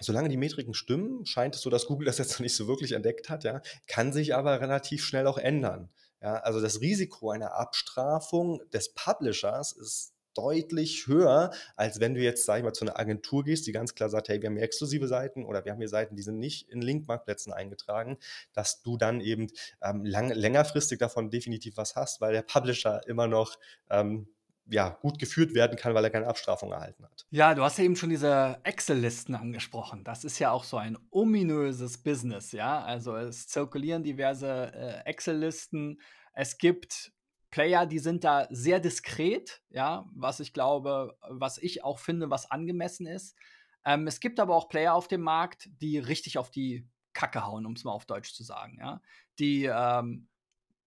solange die Metriken stimmen, scheint es so, dass Google das jetzt noch nicht so wirklich entdeckt hat, ja? kann sich aber relativ schnell auch ändern. Ja? Also das Risiko einer Abstrafung des Publishers ist deutlich höher, als wenn du jetzt, sag ich mal, zu einer Agentur gehst, die ganz klar sagt, hey, wir haben hier exklusive Seiten oder wir haben hier Seiten, die sind nicht in Linkmarktplätzen eingetragen, dass du dann eben ähm, lang, längerfristig davon definitiv was hast, weil der Publisher immer noch ähm, ja, gut geführt werden kann, weil er keine Abstrafung erhalten hat. Ja, du hast ja eben schon diese Excel-Listen angesprochen. Das ist ja auch so ein ominöses Business, ja. Also es zirkulieren diverse äh, Excel-Listen. Es gibt Player, die sind da sehr diskret, ja, was ich glaube, was ich auch finde, was angemessen ist. Ähm, es gibt aber auch Player auf dem Markt, die richtig auf die Kacke hauen, um es mal auf Deutsch zu sagen, ja. Die ähm,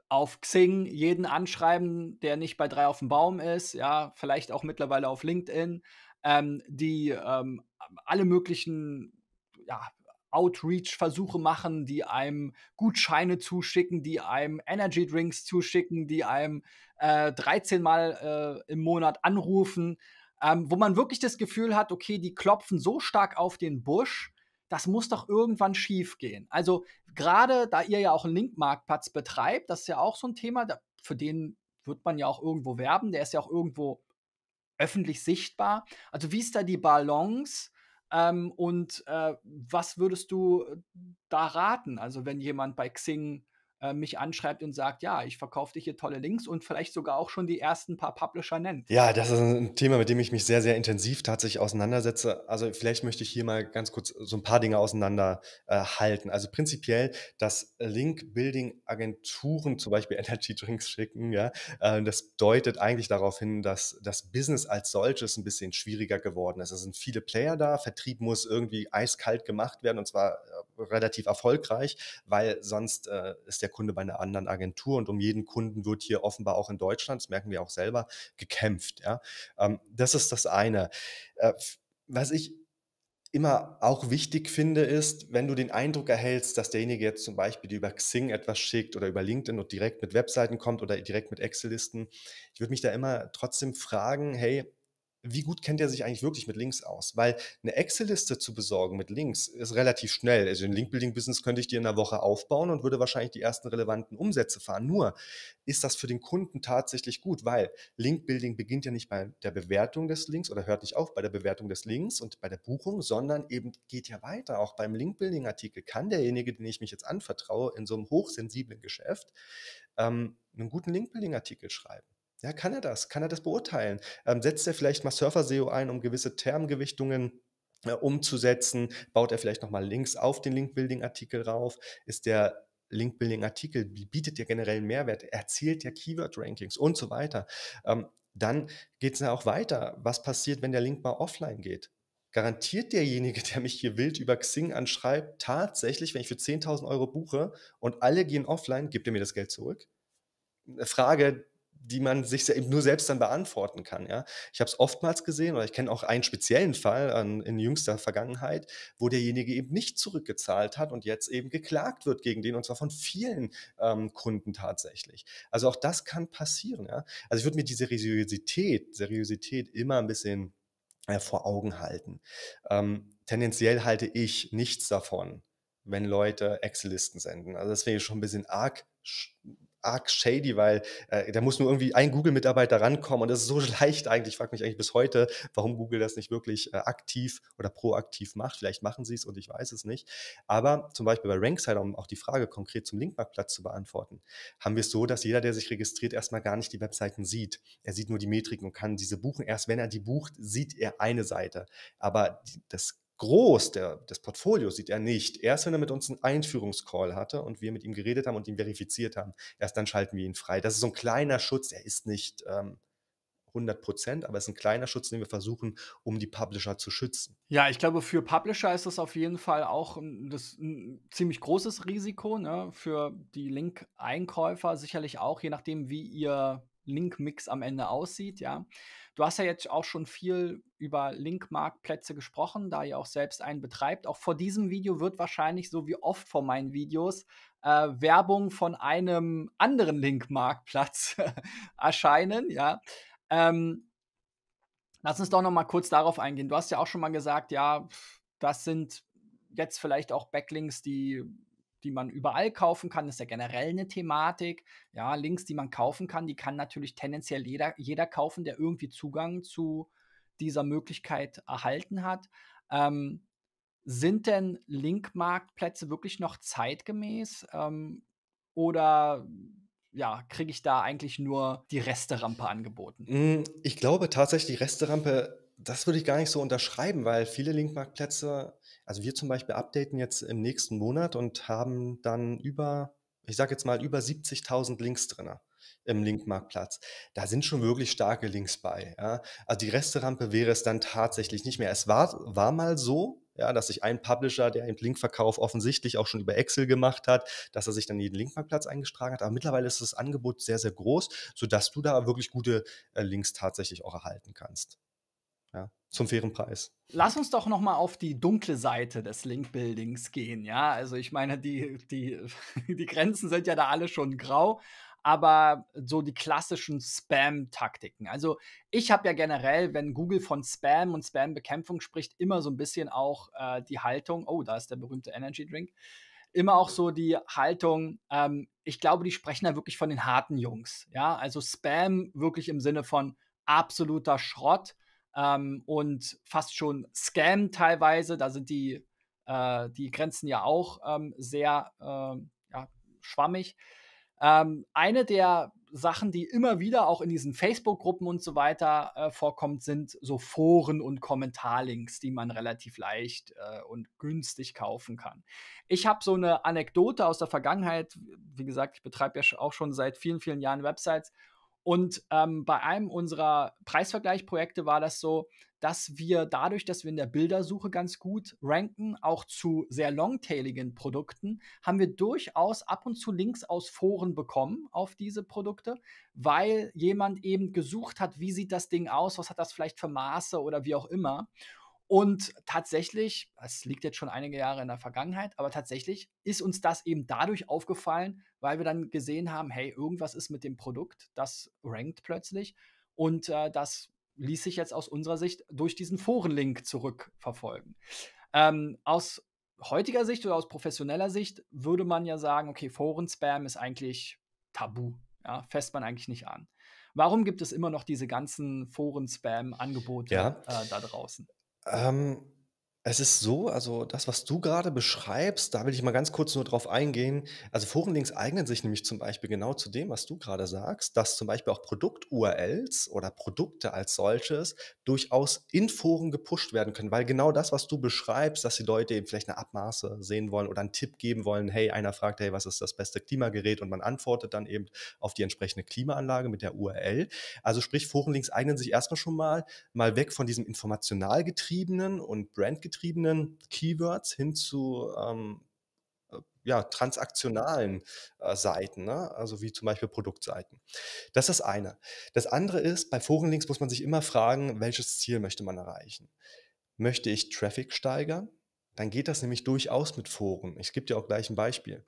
auf Xing jeden anschreiben, der nicht bei drei auf dem Baum ist, ja, vielleicht auch mittlerweile auf LinkedIn, ähm, die ähm, alle möglichen ja, Outreach-Versuche machen, die einem Gutscheine zuschicken, die einem Energy Drinks zuschicken, die einem äh, 13 Mal äh, im Monat anrufen, ähm, wo man wirklich das Gefühl hat, okay, die klopfen so stark auf den Busch, das muss doch irgendwann schief gehen. Also gerade da ihr ja auch einen Link-Marktplatz betreibt, das ist ja auch so ein Thema, da, für den wird man ja auch irgendwo werben, der ist ja auch irgendwo öffentlich sichtbar. Also wie ist da die Balance? Ähm, und äh, was würdest du äh, da raten? Also, wenn jemand bei Xing äh, mich anschreibt und sagt, ja, ich verkaufe dich hier tolle Links und vielleicht sogar auch schon die ersten paar Publisher nennt. Ja, das ist ein Thema, mit dem ich mich sehr, sehr intensiv tatsächlich auseinandersetze. Also vielleicht möchte ich hier mal ganz kurz so ein paar Dinge auseinanderhalten. Äh, also prinzipiell, dass Link-Building-Agenturen zum Beispiel Energy-Drinks schicken, ja, äh, das deutet eigentlich darauf hin, dass das Business als solches ein bisschen schwieriger geworden ist. Es sind viele Player da, Vertrieb muss irgendwie eiskalt gemacht werden und zwar äh, relativ erfolgreich, weil sonst äh, ist der der Kunde bei einer anderen Agentur und um jeden Kunden wird hier offenbar auch in Deutschland, das merken wir auch selber, gekämpft. Ja? Ähm, das ist das eine. Äh, was ich immer auch wichtig finde, ist, wenn du den Eindruck erhältst, dass derjenige jetzt zum Beispiel dir über Xing etwas schickt oder über LinkedIn und direkt mit Webseiten kommt oder direkt mit Excel-Listen, ich würde mich da immer trotzdem fragen, hey, wie gut kennt er sich eigentlich wirklich mit Links aus? Weil eine Excel-Liste zu besorgen mit Links ist relativ schnell. Also ein Link-Building-Business könnte ich dir in einer Woche aufbauen und würde wahrscheinlich die ersten relevanten Umsätze fahren. Nur ist das für den Kunden tatsächlich gut, weil Link-Building beginnt ja nicht bei der Bewertung des Links oder hört nicht auf bei der Bewertung des Links und bei der Buchung, sondern eben geht ja weiter. Auch beim Link-Building-Artikel kann derjenige, den ich mich jetzt anvertraue, in so einem hochsensiblen Geschäft ähm, einen guten Link-Building-Artikel schreiben. Ja, kann er das? Kann er das beurteilen? Ähm, setzt er vielleicht mal Surfer-SEO ein, um gewisse Termgewichtungen äh, umzusetzen? Baut er vielleicht nochmal Links auf den Link-Building-Artikel rauf? Ist der Link-Building-Artikel, bietet der generellen Mehrwert? Erzielt der Keyword-Rankings und so weiter? Ähm, dann geht es ja auch weiter. Was passiert, wenn der Link mal offline geht? garantiert derjenige, der mich hier wild über Xing anschreibt, tatsächlich, wenn ich für 10.000 Euro buche und alle gehen offline, gibt er mir das Geld zurück? Eine äh, Frage, die man sich eben nur selbst dann beantworten kann. Ja? Ich habe es oftmals gesehen, oder ich kenne auch einen speziellen Fall an, in jüngster Vergangenheit, wo derjenige eben nicht zurückgezahlt hat und jetzt eben geklagt wird gegen den, und zwar von vielen ähm, Kunden tatsächlich. Also auch das kann passieren. Ja? Also ich würde mir die Seriosität, Seriosität immer ein bisschen äh, vor Augen halten. Ähm, tendenziell halte ich nichts davon, wenn Leute Excel-Listen senden. Also das wäre schon ein bisschen arg arg shady, weil äh, da muss nur irgendwie ein Google-Mitarbeiter rankommen und das ist so leicht eigentlich. Ich frage mich eigentlich bis heute, warum Google das nicht wirklich äh, aktiv oder proaktiv macht. Vielleicht machen sie es und ich weiß es nicht. Aber zum Beispiel bei Rankside, um auch die Frage konkret zum Linkmarktplatz zu beantworten, haben wir es so, dass jeder, der sich registriert, erstmal gar nicht die Webseiten sieht. Er sieht nur die Metriken und kann diese buchen. Erst wenn er die bucht, sieht er eine Seite. Aber die, das groß der, des Portfolios sieht er nicht. Erst wenn er mit uns einen Einführungscall hatte und wir mit ihm geredet haben und ihn verifiziert haben, erst dann schalten wir ihn frei. Das ist so ein kleiner Schutz, er ist nicht ähm, 100 Prozent, aber es ist ein kleiner Schutz, den wir versuchen, um die Publisher zu schützen. Ja, ich glaube, für Publisher ist das auf jeden Fall auch ein, das, ein ziemlich großes Risiko. Ne? Für die Link-Einkäufer sicherlich auch, je nachdem, wie ihr Link-Mix am Ende aussieht, ja. Du hast ja jetzt auch schon viel über Link-Marktplätze gesprochen, da ihr auch selbst einen betreibt. Auch vor diesem Video wird wahrscheinlich, so wie oft vor meinen Videos, äh, Werbung von einem anderen Link-Marktplatz erscheinen, ja. Ähm, lass uns doch noch mal kurz darauf eingehen. Du hast ja auch schon mal gesagt, ja, das sind jetzt vielleicht auch Backlinks, die die man überall kaufen kann, ist ja generell eine Thematik. Ja, Links, die man kaufen kann, die kann natürlich tendenziell jeder, jeder kaufen, der irgendwie Zugang zu dieser Möglichkeit erhalten hat. Ähm, sind denn Link-Marktplätze wirklich noch zeitgemäß? Ähm, oder ja, kriege ich da eigentlich nur die Resterampe angeboten? Hm, ich glaube tatsächlich, die Resterampe das würde ich gar nicht so unterschreiben, weil viele Linkmarktplätze, also wir zum Beispiel updaten jetzt im nächsten Monat und haben dann über, ich sage jetzt mal, über 70.000 Links drin im Linkmarktplatz. Da sind schon wirklich starke Links bei. Ja. Also die Resterampe wäre es dann tatsächlich nicht mehr. Es war, war mal so, ja, dass sich ein Publisher, der im Linkverkauf offensichtlich auch schon über Excel gemacht hat, dass er sich dann jeden Linkmarktplatz eingestragen hat. Aber mittlerweile ist das Angebot sehr, sehr groß, sodass du da wirklich gute äh, Links tatsächlich auch erhalten kannst. Ja, zum fairen Preis. Lass uns doch noch mal auf die dunkle Seite des Link-Buildings gehen. Ja, also ich meine, die, die, die Grenzen sind ja da alle schon grau, aber so die klassischen Spam-Taktiken. Also ich habe ja generell, wenn Google von Spam und Spam-Bekämpfung spricht, immer so ein bisschen auch äh, die Haltung, oh, da ist der berühmte Energy Drink, immer auch so die Haltung, ähm, ich glaube, die sprechen da wirklich von den harten Jungs. Ja, also Spam wirklich im Sinne von absoluter Schrott ähm, und fast schon Scam teilweise. Da sind die, äh, die Grenzen ja auch ähm, sehr äh, ja, schwammig. Ähm, eine der Sachen, die immer wieder auch in diesen Facebook-Gruppen und so weiter äh, vorkommt, sind so Foren und Kommentarlinks, die man relativ leicht äh, und günstig kaufen kann. Ich habe so eine Anekdote aus der Vergangenheit. Wie gesagt, ich betreibe ja auch schon seit vielen, vielen Jahren Websites und ähm, bei einem unserer Preisvergleichprojekte war das so, dass wir dadurch, dass wir in der Bildersuche ganz gut ranken, auch zu sehr longtailigen Produkten, haben wir durchaus ab und zu Links aus Foren bekommen auf diese Produkte, weil jemand eben gesucht hat, wie sieht das Ding aus, was hat das vielleicht für Maße oder wie auch immer. Und tatsächlich, das liegt jetzt schon einige Jahre in der Vergangenheit, aber tatsächlich ist uns das eben dadurch aufgefallen, weil wir dann gesehen haben, hey, irgendwas ist mit dem Produkt, das rankt plötzlich. Und äh, das ließ sich jetzt aus unserer Sicht durch diesen Forenlink zurückverfolgen. Ähm, aus heutiger Sicht oder aus professioneller Sicht würde man ja sagen, okay, Forenspam ist eigentlich tabu. Ja, fässt man eigentlich nicht an. Warum gibt es immer noch diese ganzen Foren-Spam-Angebote ja. äh, da draußen? Ähm, es ist so, also das, was du gerade beschreibst, da will ich mal ganz kurz nur drauf eingehen. Also Forenlinks eignen sich nämlich zum Beispiel genau zu dem, was du gerade sagst, dass zum Beispiel auch Produkt-URLs oder Produkte als solches durchaus in Foren gepusht werden können, weil genau das, was du beschreibst, dass die Leute eben vielleicht eine Abmaße sehen wollen oder einen Tipp geben wollen, hey, einer fragt, hey, was ist das beste Klimagerät und man antwortet dann eben auf die entsprechende Klimaanlage mit der URL. Also sprich, Forenlinks eignen sich erstmal schon mal, mal weg von diesem informational getriebenen und brandgetriebenen datengetriebenen Keywords hin zu ähm, äh, ja, transaktionalen äh, Seiten, ne? also wie zum Beispiel Produktseiten. Das ist das eine. Das andere ist, bei Forenlinks muss man sich immer fragen, welches Ziel möchte man erreichen? Möchte ich Traffic steigern? Dann geht das nämlich durchaus mit Foren. Ich gebe dir auch gleich ein Beispiel.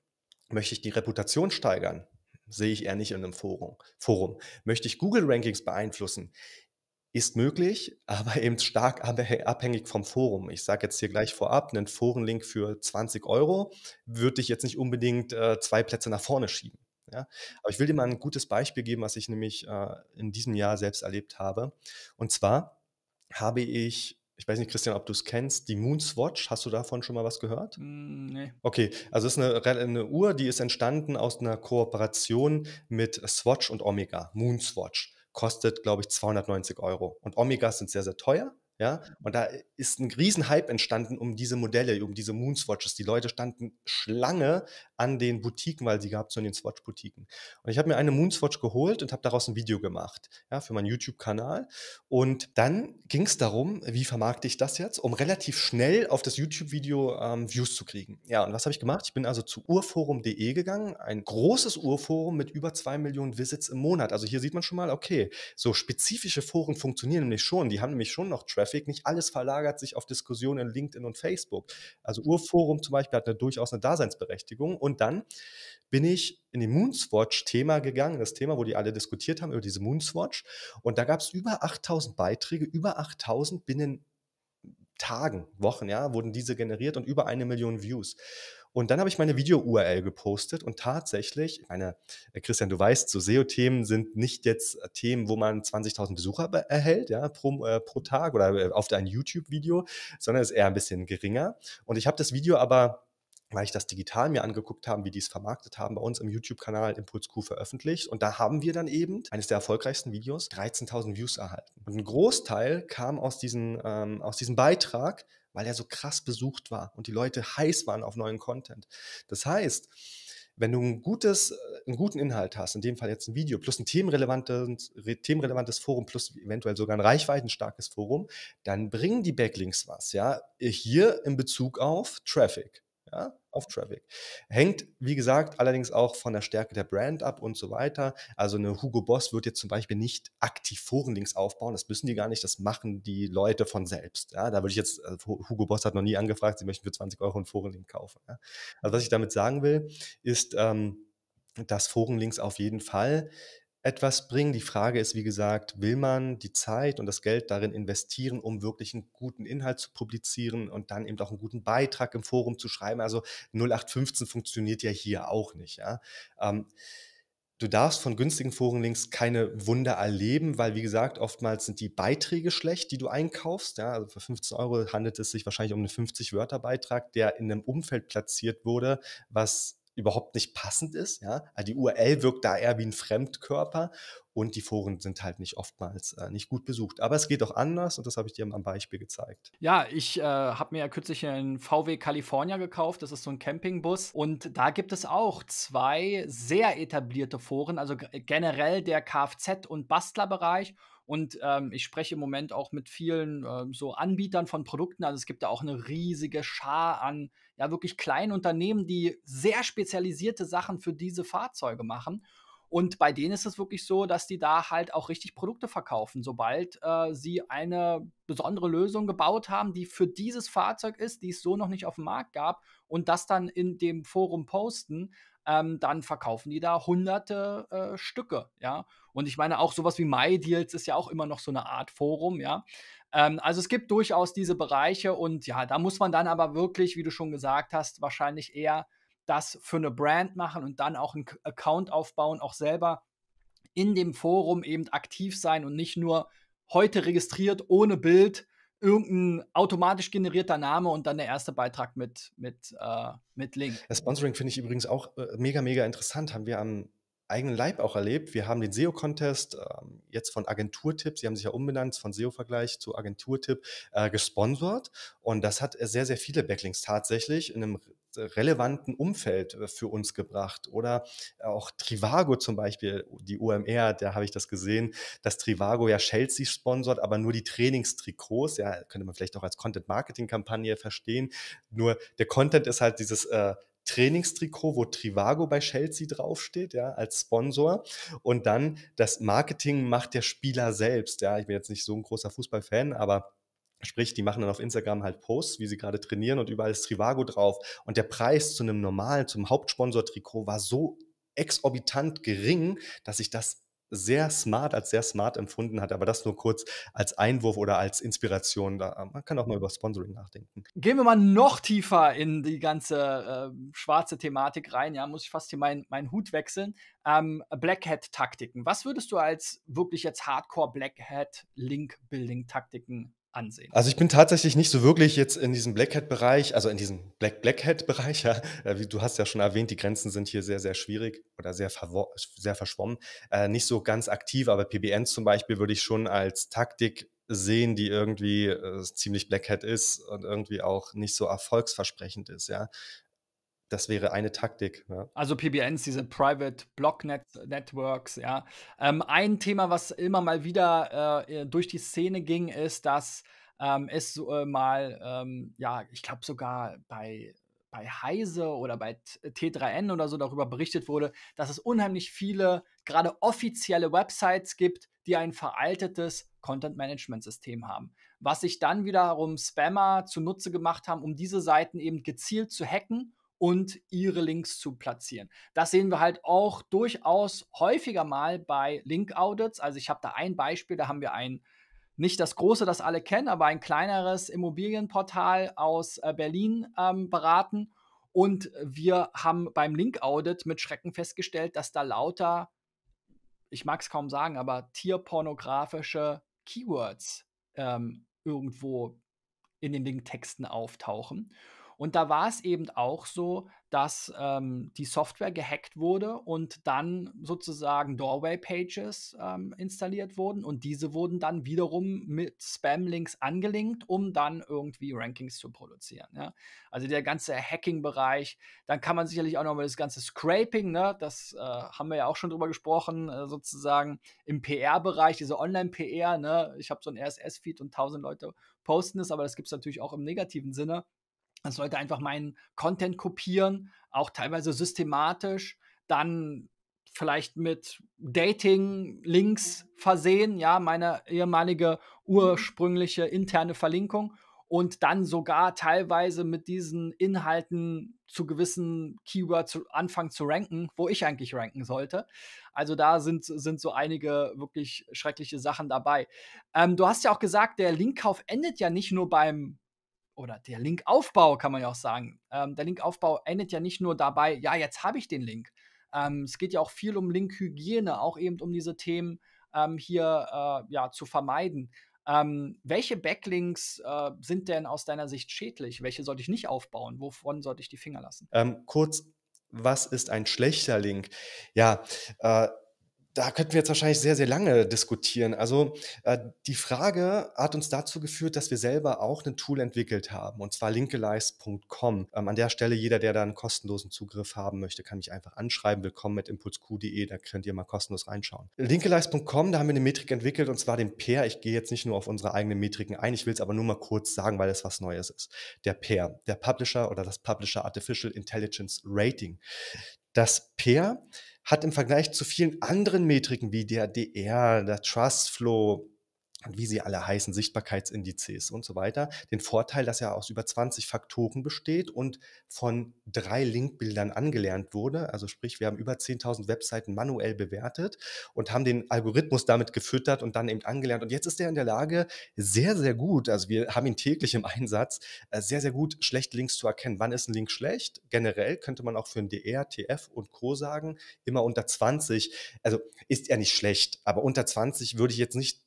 Möchte ich die Reputation steigern? Sehe ich eher nicht in einem Forum. Forum. Möchte ich Google-Rankings beeinflussen? Ist möglich, aber eben stark abhängig vom Forum. Ich sage jetzt hier gleich vorab, einen Forenlink für 20 Euro würde ich jetzt nicht unbedingt äh, zwei Plätze nach vorne schieben. Ja? Aber ich will dir mal ein gutes Beispiel geben, was ich nämlich äh, in diesem Jahr selbst erlebt habe. Und zwar habe ich ich weiß nicht, Christian, ob du es kennst, die Moonswatch. Hast du davon schon mal was gehört? Hm, nee. Okay, also es ist eine, eine, Uhr, die ist entstanden aus einer Kooperation mit Swatch und Omega, Moonswatch kostet, glaube ich, 290 Euro. Und Omegas sind sehr, sehr teuer. Ja, und da ist ein Riesenhype entstanden um diese Modelle, um diese Moonswatches. Die Leute standen Schlange an den Boutiquen, weil sie gab es nur in den Swatch-Boutiquen. Und ich habe mir eine Moonswatch geholt und habe daraus ein Video gemacht, ja, für meinen YouTube-Kanal. Und dann ging es darum, wie vermarkte ich das jetzt, um relativ schnell auf das YouTube-Video ähm, Views zu kriegen. Ja, und was habe ich gemacht? Ich bin also zu urforum.de gegangen, ein großes Urforum mit über zwei Millionen Visits im Monat. Also hier sieht man schon mal, okay, so spezifische Foren funktionieren nämlich schon. Die haben nämlich schon noch Traffic Traffic, nicht alles verlagert sich auf Diskussionen in LinkedIn und Facebook. Also Urforum zum Beispiel hat eine, durchaus eine Daseinsberechtigung. Und dann bin ich in die Moonswatch-Thema gegangen, das Thema, wo die alle diskutiert haben über diese Moonswatch. Und da gab es über 8000 Beiträge, über 8000 binnen Tagen, Wochen, ja, wurden diese generiert und über eine Million Views. Und dann habe ich meine mhm. Video-URL gepostet und tatsächlich, ich meine, äh, Christian, du weißt, so SEO-Themen sind nicht jetzt äh, Themen, wo man 20.000 Besucher erhält, ja, pro, äh, pro mhm. Tag oder äh, auf dein YouTube-Video, sondern ist eher ein bisschen geringer. Und ich habe das Video aber weil ich das digital mir angeguckt habe, wie die es vermarktet haben, bei uns im YouTube-Kanal Impuls Q veröffentlicht. Und da haben wir dann eben eines der erfolgreichsten Videos 13.000 Views erhalten. Und ein Großteil kam aus, diesen, ähm, aus diesem Beitrag, weil er so krass besucht war und die Leute heiß waren auf neuen Content. Das heißt, wenn du ein gutes, äh, einen guten Inhalt hast, in dem Fall jetzt ein Video, plus ein themenrelevantes, themenrelevantes Forum, plus eventuell sogar ein reichweitenstarkes Forum, dann bringen die Backlinks was, ja. Hier in Bezug auf Traffic ja, auf Traffic. Hängt, wie gesagt, allerdings auch von der Stärke der Brand ab und so weiter. Also eine Hugo Boss wird jetzt zum Beispiel nicht aktiv Forenlinks aufbauen. Das müssen die gar nicht. Das machen die Leute von selbst. Ja, da würde ich jetzt, also Hugo Boss hat noch nie angefragt, sie möchten für 20 Euro einen Forenlink kaufen. Ja. Also was ich damit sagen will, ist, ähm, dass Forenlinks auf jeden Fall etwas bringen. Die Frage ist, wie gesagt, will man die Zeit und das Geld darin investieren, um wirklich einen guten Inhalt zu publizieren und dann eben auch einen guten Beitrag im Forum zu schreiben? Also 0815 funktioniert ja hier auch nicht. Ja? Ähm, du darfst von günstigen Forenlinks keine Wunder erleben, weil wie gesagt, oftmals sind die Beiträge schlecht, die du einkaufst. Ja? Also für 15 Euro handelt es sich wahrscheinlich um einen 50-Wörter-Beitrag, der in einem Umfeld platziert wurde, was überhaupt nicht passend ist. Ja? Also die URL wirkt da eher wie ein Fremdkörper und die Foren sind halt nicht oftmals äh, nicht gut besucht. Aber es geht auch anders und das habe ich dir am Beispiel gezeigt. Ja, ich äh, habe mir ja kürzlich einen VW California gekauft. Das ist so ein Campingbus und da gibt es auch zwei sehr etablierte Foren, also generell der Kfz- und Bastlerbereich und ähm, ich spreche im Moment auch mit vielen äh, so Anbietern von Produkten. Also es gibt da auch eine riesige Schar an ja wirklich kleinen Unternehmen, die sehr spezialisierte Sachen für diese Fahrzeuge machen. Und bei denen ist es wirklich so, dass die da halt auch richtig Produkte verkaufen, sobald äh, sie eine besondere Lösung gebaut haben, die für dieses Fahrzeug ist, die es so noch nicht auf dem Markt gab und das dann in dem Forum posten ähm, dann verkaufen die da hunderte äh, Stücke, ja. Und ich meine, auch sowas wie MyDeals ist ja auch immer noch so eine Art Forum, ja. Ähm, also es gibt durchaus diese Bereiche und ja, da muss man dann aber wirklich, wie du schon gesagt hast, wahrscheinlich eher das für eine Brand machen und dann auch einen Account aufbauen, auch selber in dem Forum eben aktiv sein und nicht nur heute registriert ohne Bild irgendein automatisch generierter Name und dann der erste Beitrag mit, mit, äh, mit Link. Das Sponsoring finde ich übrigens auch äh, mega, mega interessant. Haben wir am eigenen Leib auch erlebt. Wir haben den SEO-Contest ähm, jetzt von Agenturtipp, sie haben sich ja umbenannt von SEO-Vergleich zu Agenturtipp, äh, gesponsert. Und das hat sehr, sehr viele Backlinks tatsächlich in einem relevanten Umfeld äh, für uns gebracht. Oder auch Trivago zum Beispiel, die UMR, da habe ich das gesehen, dass Trivago ja Chelsea sponsort, aber nur die Trainingstrikots. Ja, könnte man vielleicht auch als Content-Marketing-Kampagne verstehen. Nur der Content ist halt dieses äh, Trainingstrikot, wo Trivago bei Chelsea draufsteht, ja, als Sponsor. Und dann das Marketing macht der Spieler selbst. Ja, ich bin jetzt nicht so ein großer Fußballfan, aber Sprich, die machen dann auf Instagram halt Posts, wie sie gerade trainieren und überall ist Trivago drauf. Und der Preis zu einem normalen, zum Hauptsponsor-Trikot war so exorbitant gering, dass ich das sehr smart, als sehr smart empfunden hat. Aber das nur kurz als Einwurf oder als Inspiration. Da, man kann auch mal über Sponsoring nachdenken. Gehen wir mal noch tiefer in die ganze äh, schwarze Thematik rein. Ja, muss ich fast hier meinen mein Hut wechseln. Ähm, Black Hat-Taktiken. Was würdest du als wirklich jetzt Hardcore Black Hat Link-Building-Taktiken ansehen? Also ich bin tatsächlich nicht so wirklich jetzt in diesem Black Hat Bereich, also in diesem Black Black Hat Bereich, ja, äh, du hast ja schon erwähnt, die Grenzen sind hier sehr, sehr schwierig oder sehr, sehr verschwommen, äh, nicht so ganz aktiv, aber PBN zum Beispiel würde ich schon als Taktik sehen, die irgendwie äh, ziemlich Black Hat ist und irgendwie auch nicht so erfolgsversprechend ist, ja das wäre eine Taktik. Ja. Also PBNs, diese Private Block Net Networks, ja. Ähm, ein Thema, was immer mal wieder äh, äh durch die Szene ging, ist, dass ähm, es äh, mal, ähm, ja, ich glaube sogar bei bei Heise oder bei T3N äh, oder so darüber berichtet wurde, dass es unheimlich viele gerade offizielle Websites gibt, die ein veraltetes Content-Management-System haben, was sich dann wiederum Spammer zunutze gemacht haben, um diese Seiten eben gezielt zu hacken und ihre Links zu platzieren. Das sehen wir halt auch durchaus häufiger mal bei Link-Audits. Also ich habe da ein Beispiel, da haben wir ein, nicht das große, das alle kennen, aber ein kleineres Immobilienportal aus äh, Berlin ähm, beraten. Und wir haben beim Link-Audit mit Schrecken festgestellt, dass da lauter, ich mag es kaum sagen, aber tierpornografische Keywords ähm, irgendwo in den Link-Texten auftauchen. Und da war es eben auch so, dass ähm, die Software gehackt wurde und dann sozusagen Doorway-Pages ähm, installiert wurden und diese wurden dann wiederum mit Spam-Links angelinkt, um dann irgendwie Rankings zu produzieren. Ja? Also der ganze Hacking-Bereich, dann kann man sicherlich auch nochmal das ganze Scraping, ne? das äh, haben wir ja auch schon drüber gesprochen, äh, sozusagen im PR-Bereich, diese Online-PR, ne? ich habe so ein RSS-Feed und tausend Leute posten es, aber das gibt es natürlich auch im negativen Sinne man sollte einfach meinen Content kopieren, auch teilweise systematisch, dann vielleicht mit Dating-Links versehen, ja, meine ehemalige ursprüngliche interne Verlinkung und dann sogar teilweise mit diesen Inhalten zu gewissen Keywords anfangen zu ranken, wo ich eigentlich ranken sollte. Also da sind, sind so einige wirklich schreckliche Sachen dabei. Ähm, du hast ja auch gesagt, der Linkkauf endet ja nicht nur beim oder der Linkaufbau, kann man ja auch sagen. Ähm, der Linkaufbau endet ja nicht nur dabei, ja, jetzt habe ich den Link. Ähm, es geht ja auch viel um Linkhygiene, auch eben um diese Themen ähm, hier äh, ja, zu vermeiden. Ähm, welche Backlinks äh, sind denn aus deiner Sicht schädlich? Welche sollte ich nicht aufbauen? Wovon sollte ich die Finger lassen? Ähm, kurz, was ist ein schlechter Link? Ja, äh, da könnten wir jetzt wahrscheinlich sehr, sehr lange diskutieren. Also äh, die Frage hat uns dazu geführt, dass wir selber auch ein Tool entwickelt haben, und zwar linkelize.com. Ähm, an der Stelle, jeder, der da einen kostenlosen Zugriff haben möchte, kann mich einfach anschreiben, willkommen mit impulsq.de, da könnt ihr mal kostenlos reinschauen. Linkelize.com, da haben wir eine Metrik entwickelt, und zwar den Pair. Ich gehe jetzt nicht nur auf unsere eigenen Metriken ein, ich will es aber nur mal kurz sagen, weil es was Neues ist. Der Pair, der Publisher oder das Publisher Artificial Intelligence Rating. Das Pair hat im Vergleich zu vielen anderen Metriken wie der DR, der Trust Flow, und wie sie alle heißen, Sichtbarkeitsindizes und so weiter, den Vorteil, dass er aus über 20 Faktoren besteht und von drei Linkbildern angelernt wurde. Also sprich, wir haben über 10.000 Webseiten manuell bewertet und haben den Algorithmus damit gefüttert und dann eben angelernt. Und jetzt ist er in der Lage, sehr, sehr gut, also wir haben ihn täglich im Einsatz, äh, sehr, sehr gut, schlecht Links zu erkennen. Wann ist ein Link schlecht? Generell könnte man auch für ein DR, TF und Co. sagen, immer unter 20. Also ist er nicht schlecht, aber unter 20 würde ich jetzt nicht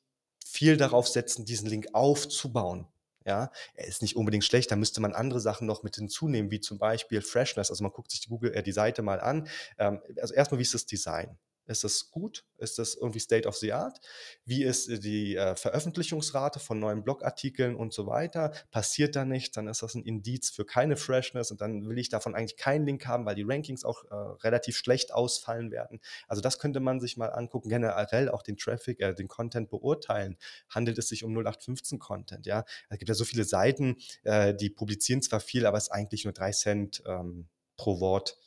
viel darauf setzen, diesen Link aufzubauen. Ja, er ist nicht unbedingt schlecht, da müsste man andere Sachen noch mit hinzunehmen, wie zum Beispiel Freshness. Also man guckt sich die Google, äh, die Seite mal an. Ähm, also erstmal, wie ist das Design? Ist das gut? Ist das irgendwie State of the Art? Wie ist die äh, Veröffentlichungsrate von neuen Blogartikeln und so weiter? Passiert da nichts, dann ist das ein Indiz für keine Freshness und dann will ich davon eigentlich keinen Link haben, weil die Rankings auch äh, relativ schlecht ausfallen werden. Also das könnte man sich mal angucken, generell auch den Traffic, äh, den Content beurteilen. Handelt es sich um 0815 Content, ja? Es gibt ja so viele Seiten, äh, die publizieren zwar viel, aber es ist eigentlich nur drei Cent ähm, pro Wort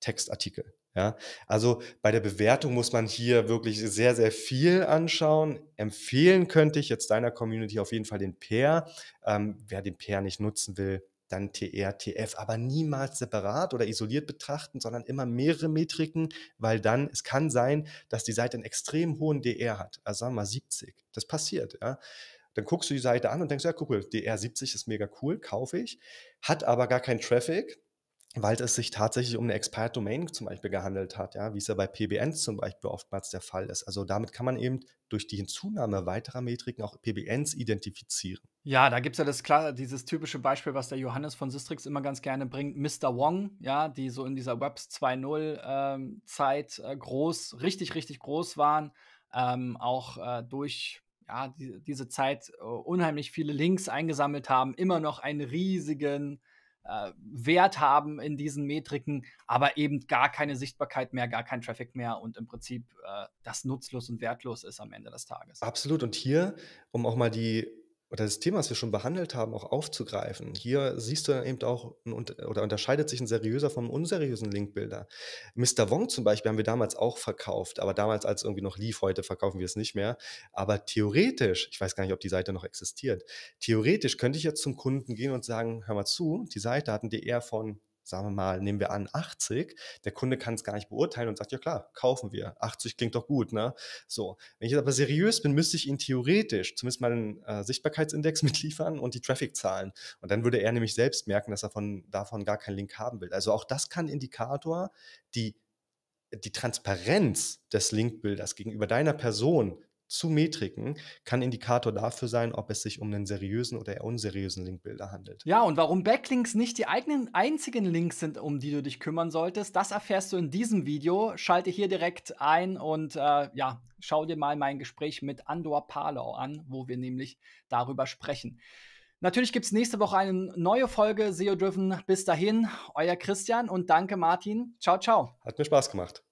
Textartikel. Ja, also bei der Bewertung muss man hier wirklich sehr, sehr viel anschauen. Empfehlen könnte ich jetzt deiner Community auf jeden Fall den Pair. Ähm, wer den Pair nicht nutzen will, dann TRTF, aber niemals separat oder isoliert betrachten, sondern immer mehrere Metriken, weil dann, es kann sein, dass die Seite einen extrem hohen DR hat, also sagen wir mal 70. Das passiert, ja. Dann guckst du die Seite an und denkst, ja, guck mal, DR 70 ist mega cool, kaufe ich, hat aber gar keinen Traffic, weil es sich tatsächlich um eine Expired Domain zum Beispiel gehandelt hat, ja, wie es ja bei PBNs zum Beispiel oftmals der Fall ist. Also damit kann man eben durch die Hinzunahme weiterer Metriken auch PBNs identifizieren. Ja, da gibt es ja das klar, dieses typische Beispiel, was der Johannes von Sistrix immer ganz gerne bringt, Mr. Wong, ja, die so in dieser Webs 2.0 äh, Zeit äh, groß, richtig, richtig groß waren, ähm, auch äh, durch ja, die, diese Zeit äh, unheimlich viele Links eingesammelt haben, immer noch einen riesigen äh, Wert haben in diesen Metriken, aber eben gar keine Sichtbarkeit mehr, gar kein Traffic mehr und im Prinzip äh, das nutzlos und wertlos ist am Ende des Tages. Absolut. Und hier, um auch mal die oder das Thema, was wir schon behandelt haben, auch aufzugreifen. Hier siehst du dann eben auch ein, oder unterscheidet sich ein seriöser vom unseriösen Linkbilder. Mr. Wong zum Beispiel haben wir damals auch verkauft, aber damals als irgendwie noch lief, heute verkaufen wir es nicht mehr. Aber theoretisch, ich weiß gar nicht, ob die Seite noch existiert, theoretisch könnte ich jetzt zum Kunden gehen und sagen, hör mal zu, die Seite hatten die eher von sagen wir mal, nehmen wir an 80, der Kunde kann es gar nicht beurteilen und sagt, ja klar, kaufen wir. 80 klingt doch gut, ne? So. Wenn ich jetzt aber seriös bin, müsste ich ihn theoretisch zumindest mal einen äh, Sichtbarkeitsindex mitliefern und die Traffic-Zahlen. Und dann würde er nämlich selbst merken, dass er von, davon gar keinen Link haben will. Also auch das kann Indikator, die die Transparenz des Linkbilders gegenüber deiner Person zu Metriken kann Indikator dafür sein, ob es sich um einen seriösen oder eher unseriösen Linkbilder handelt. Ja, und warum Backlinks nicht die eigenen einzigen Links sind, um die du dich kümmern solltest, das erfährst du in diesem Video. Schalte hier direkt ein und äh, ja, schau dir mal mein Gespräch mit Andor Palau an, wo wir nämlich darüber sprechen. Natürlich gibt es nächste Woche eine neue Folge SEO Driven. Bis dahin, euer Christian und danke Martin. Ciao, ciao. Hat mir Spaß gemacht.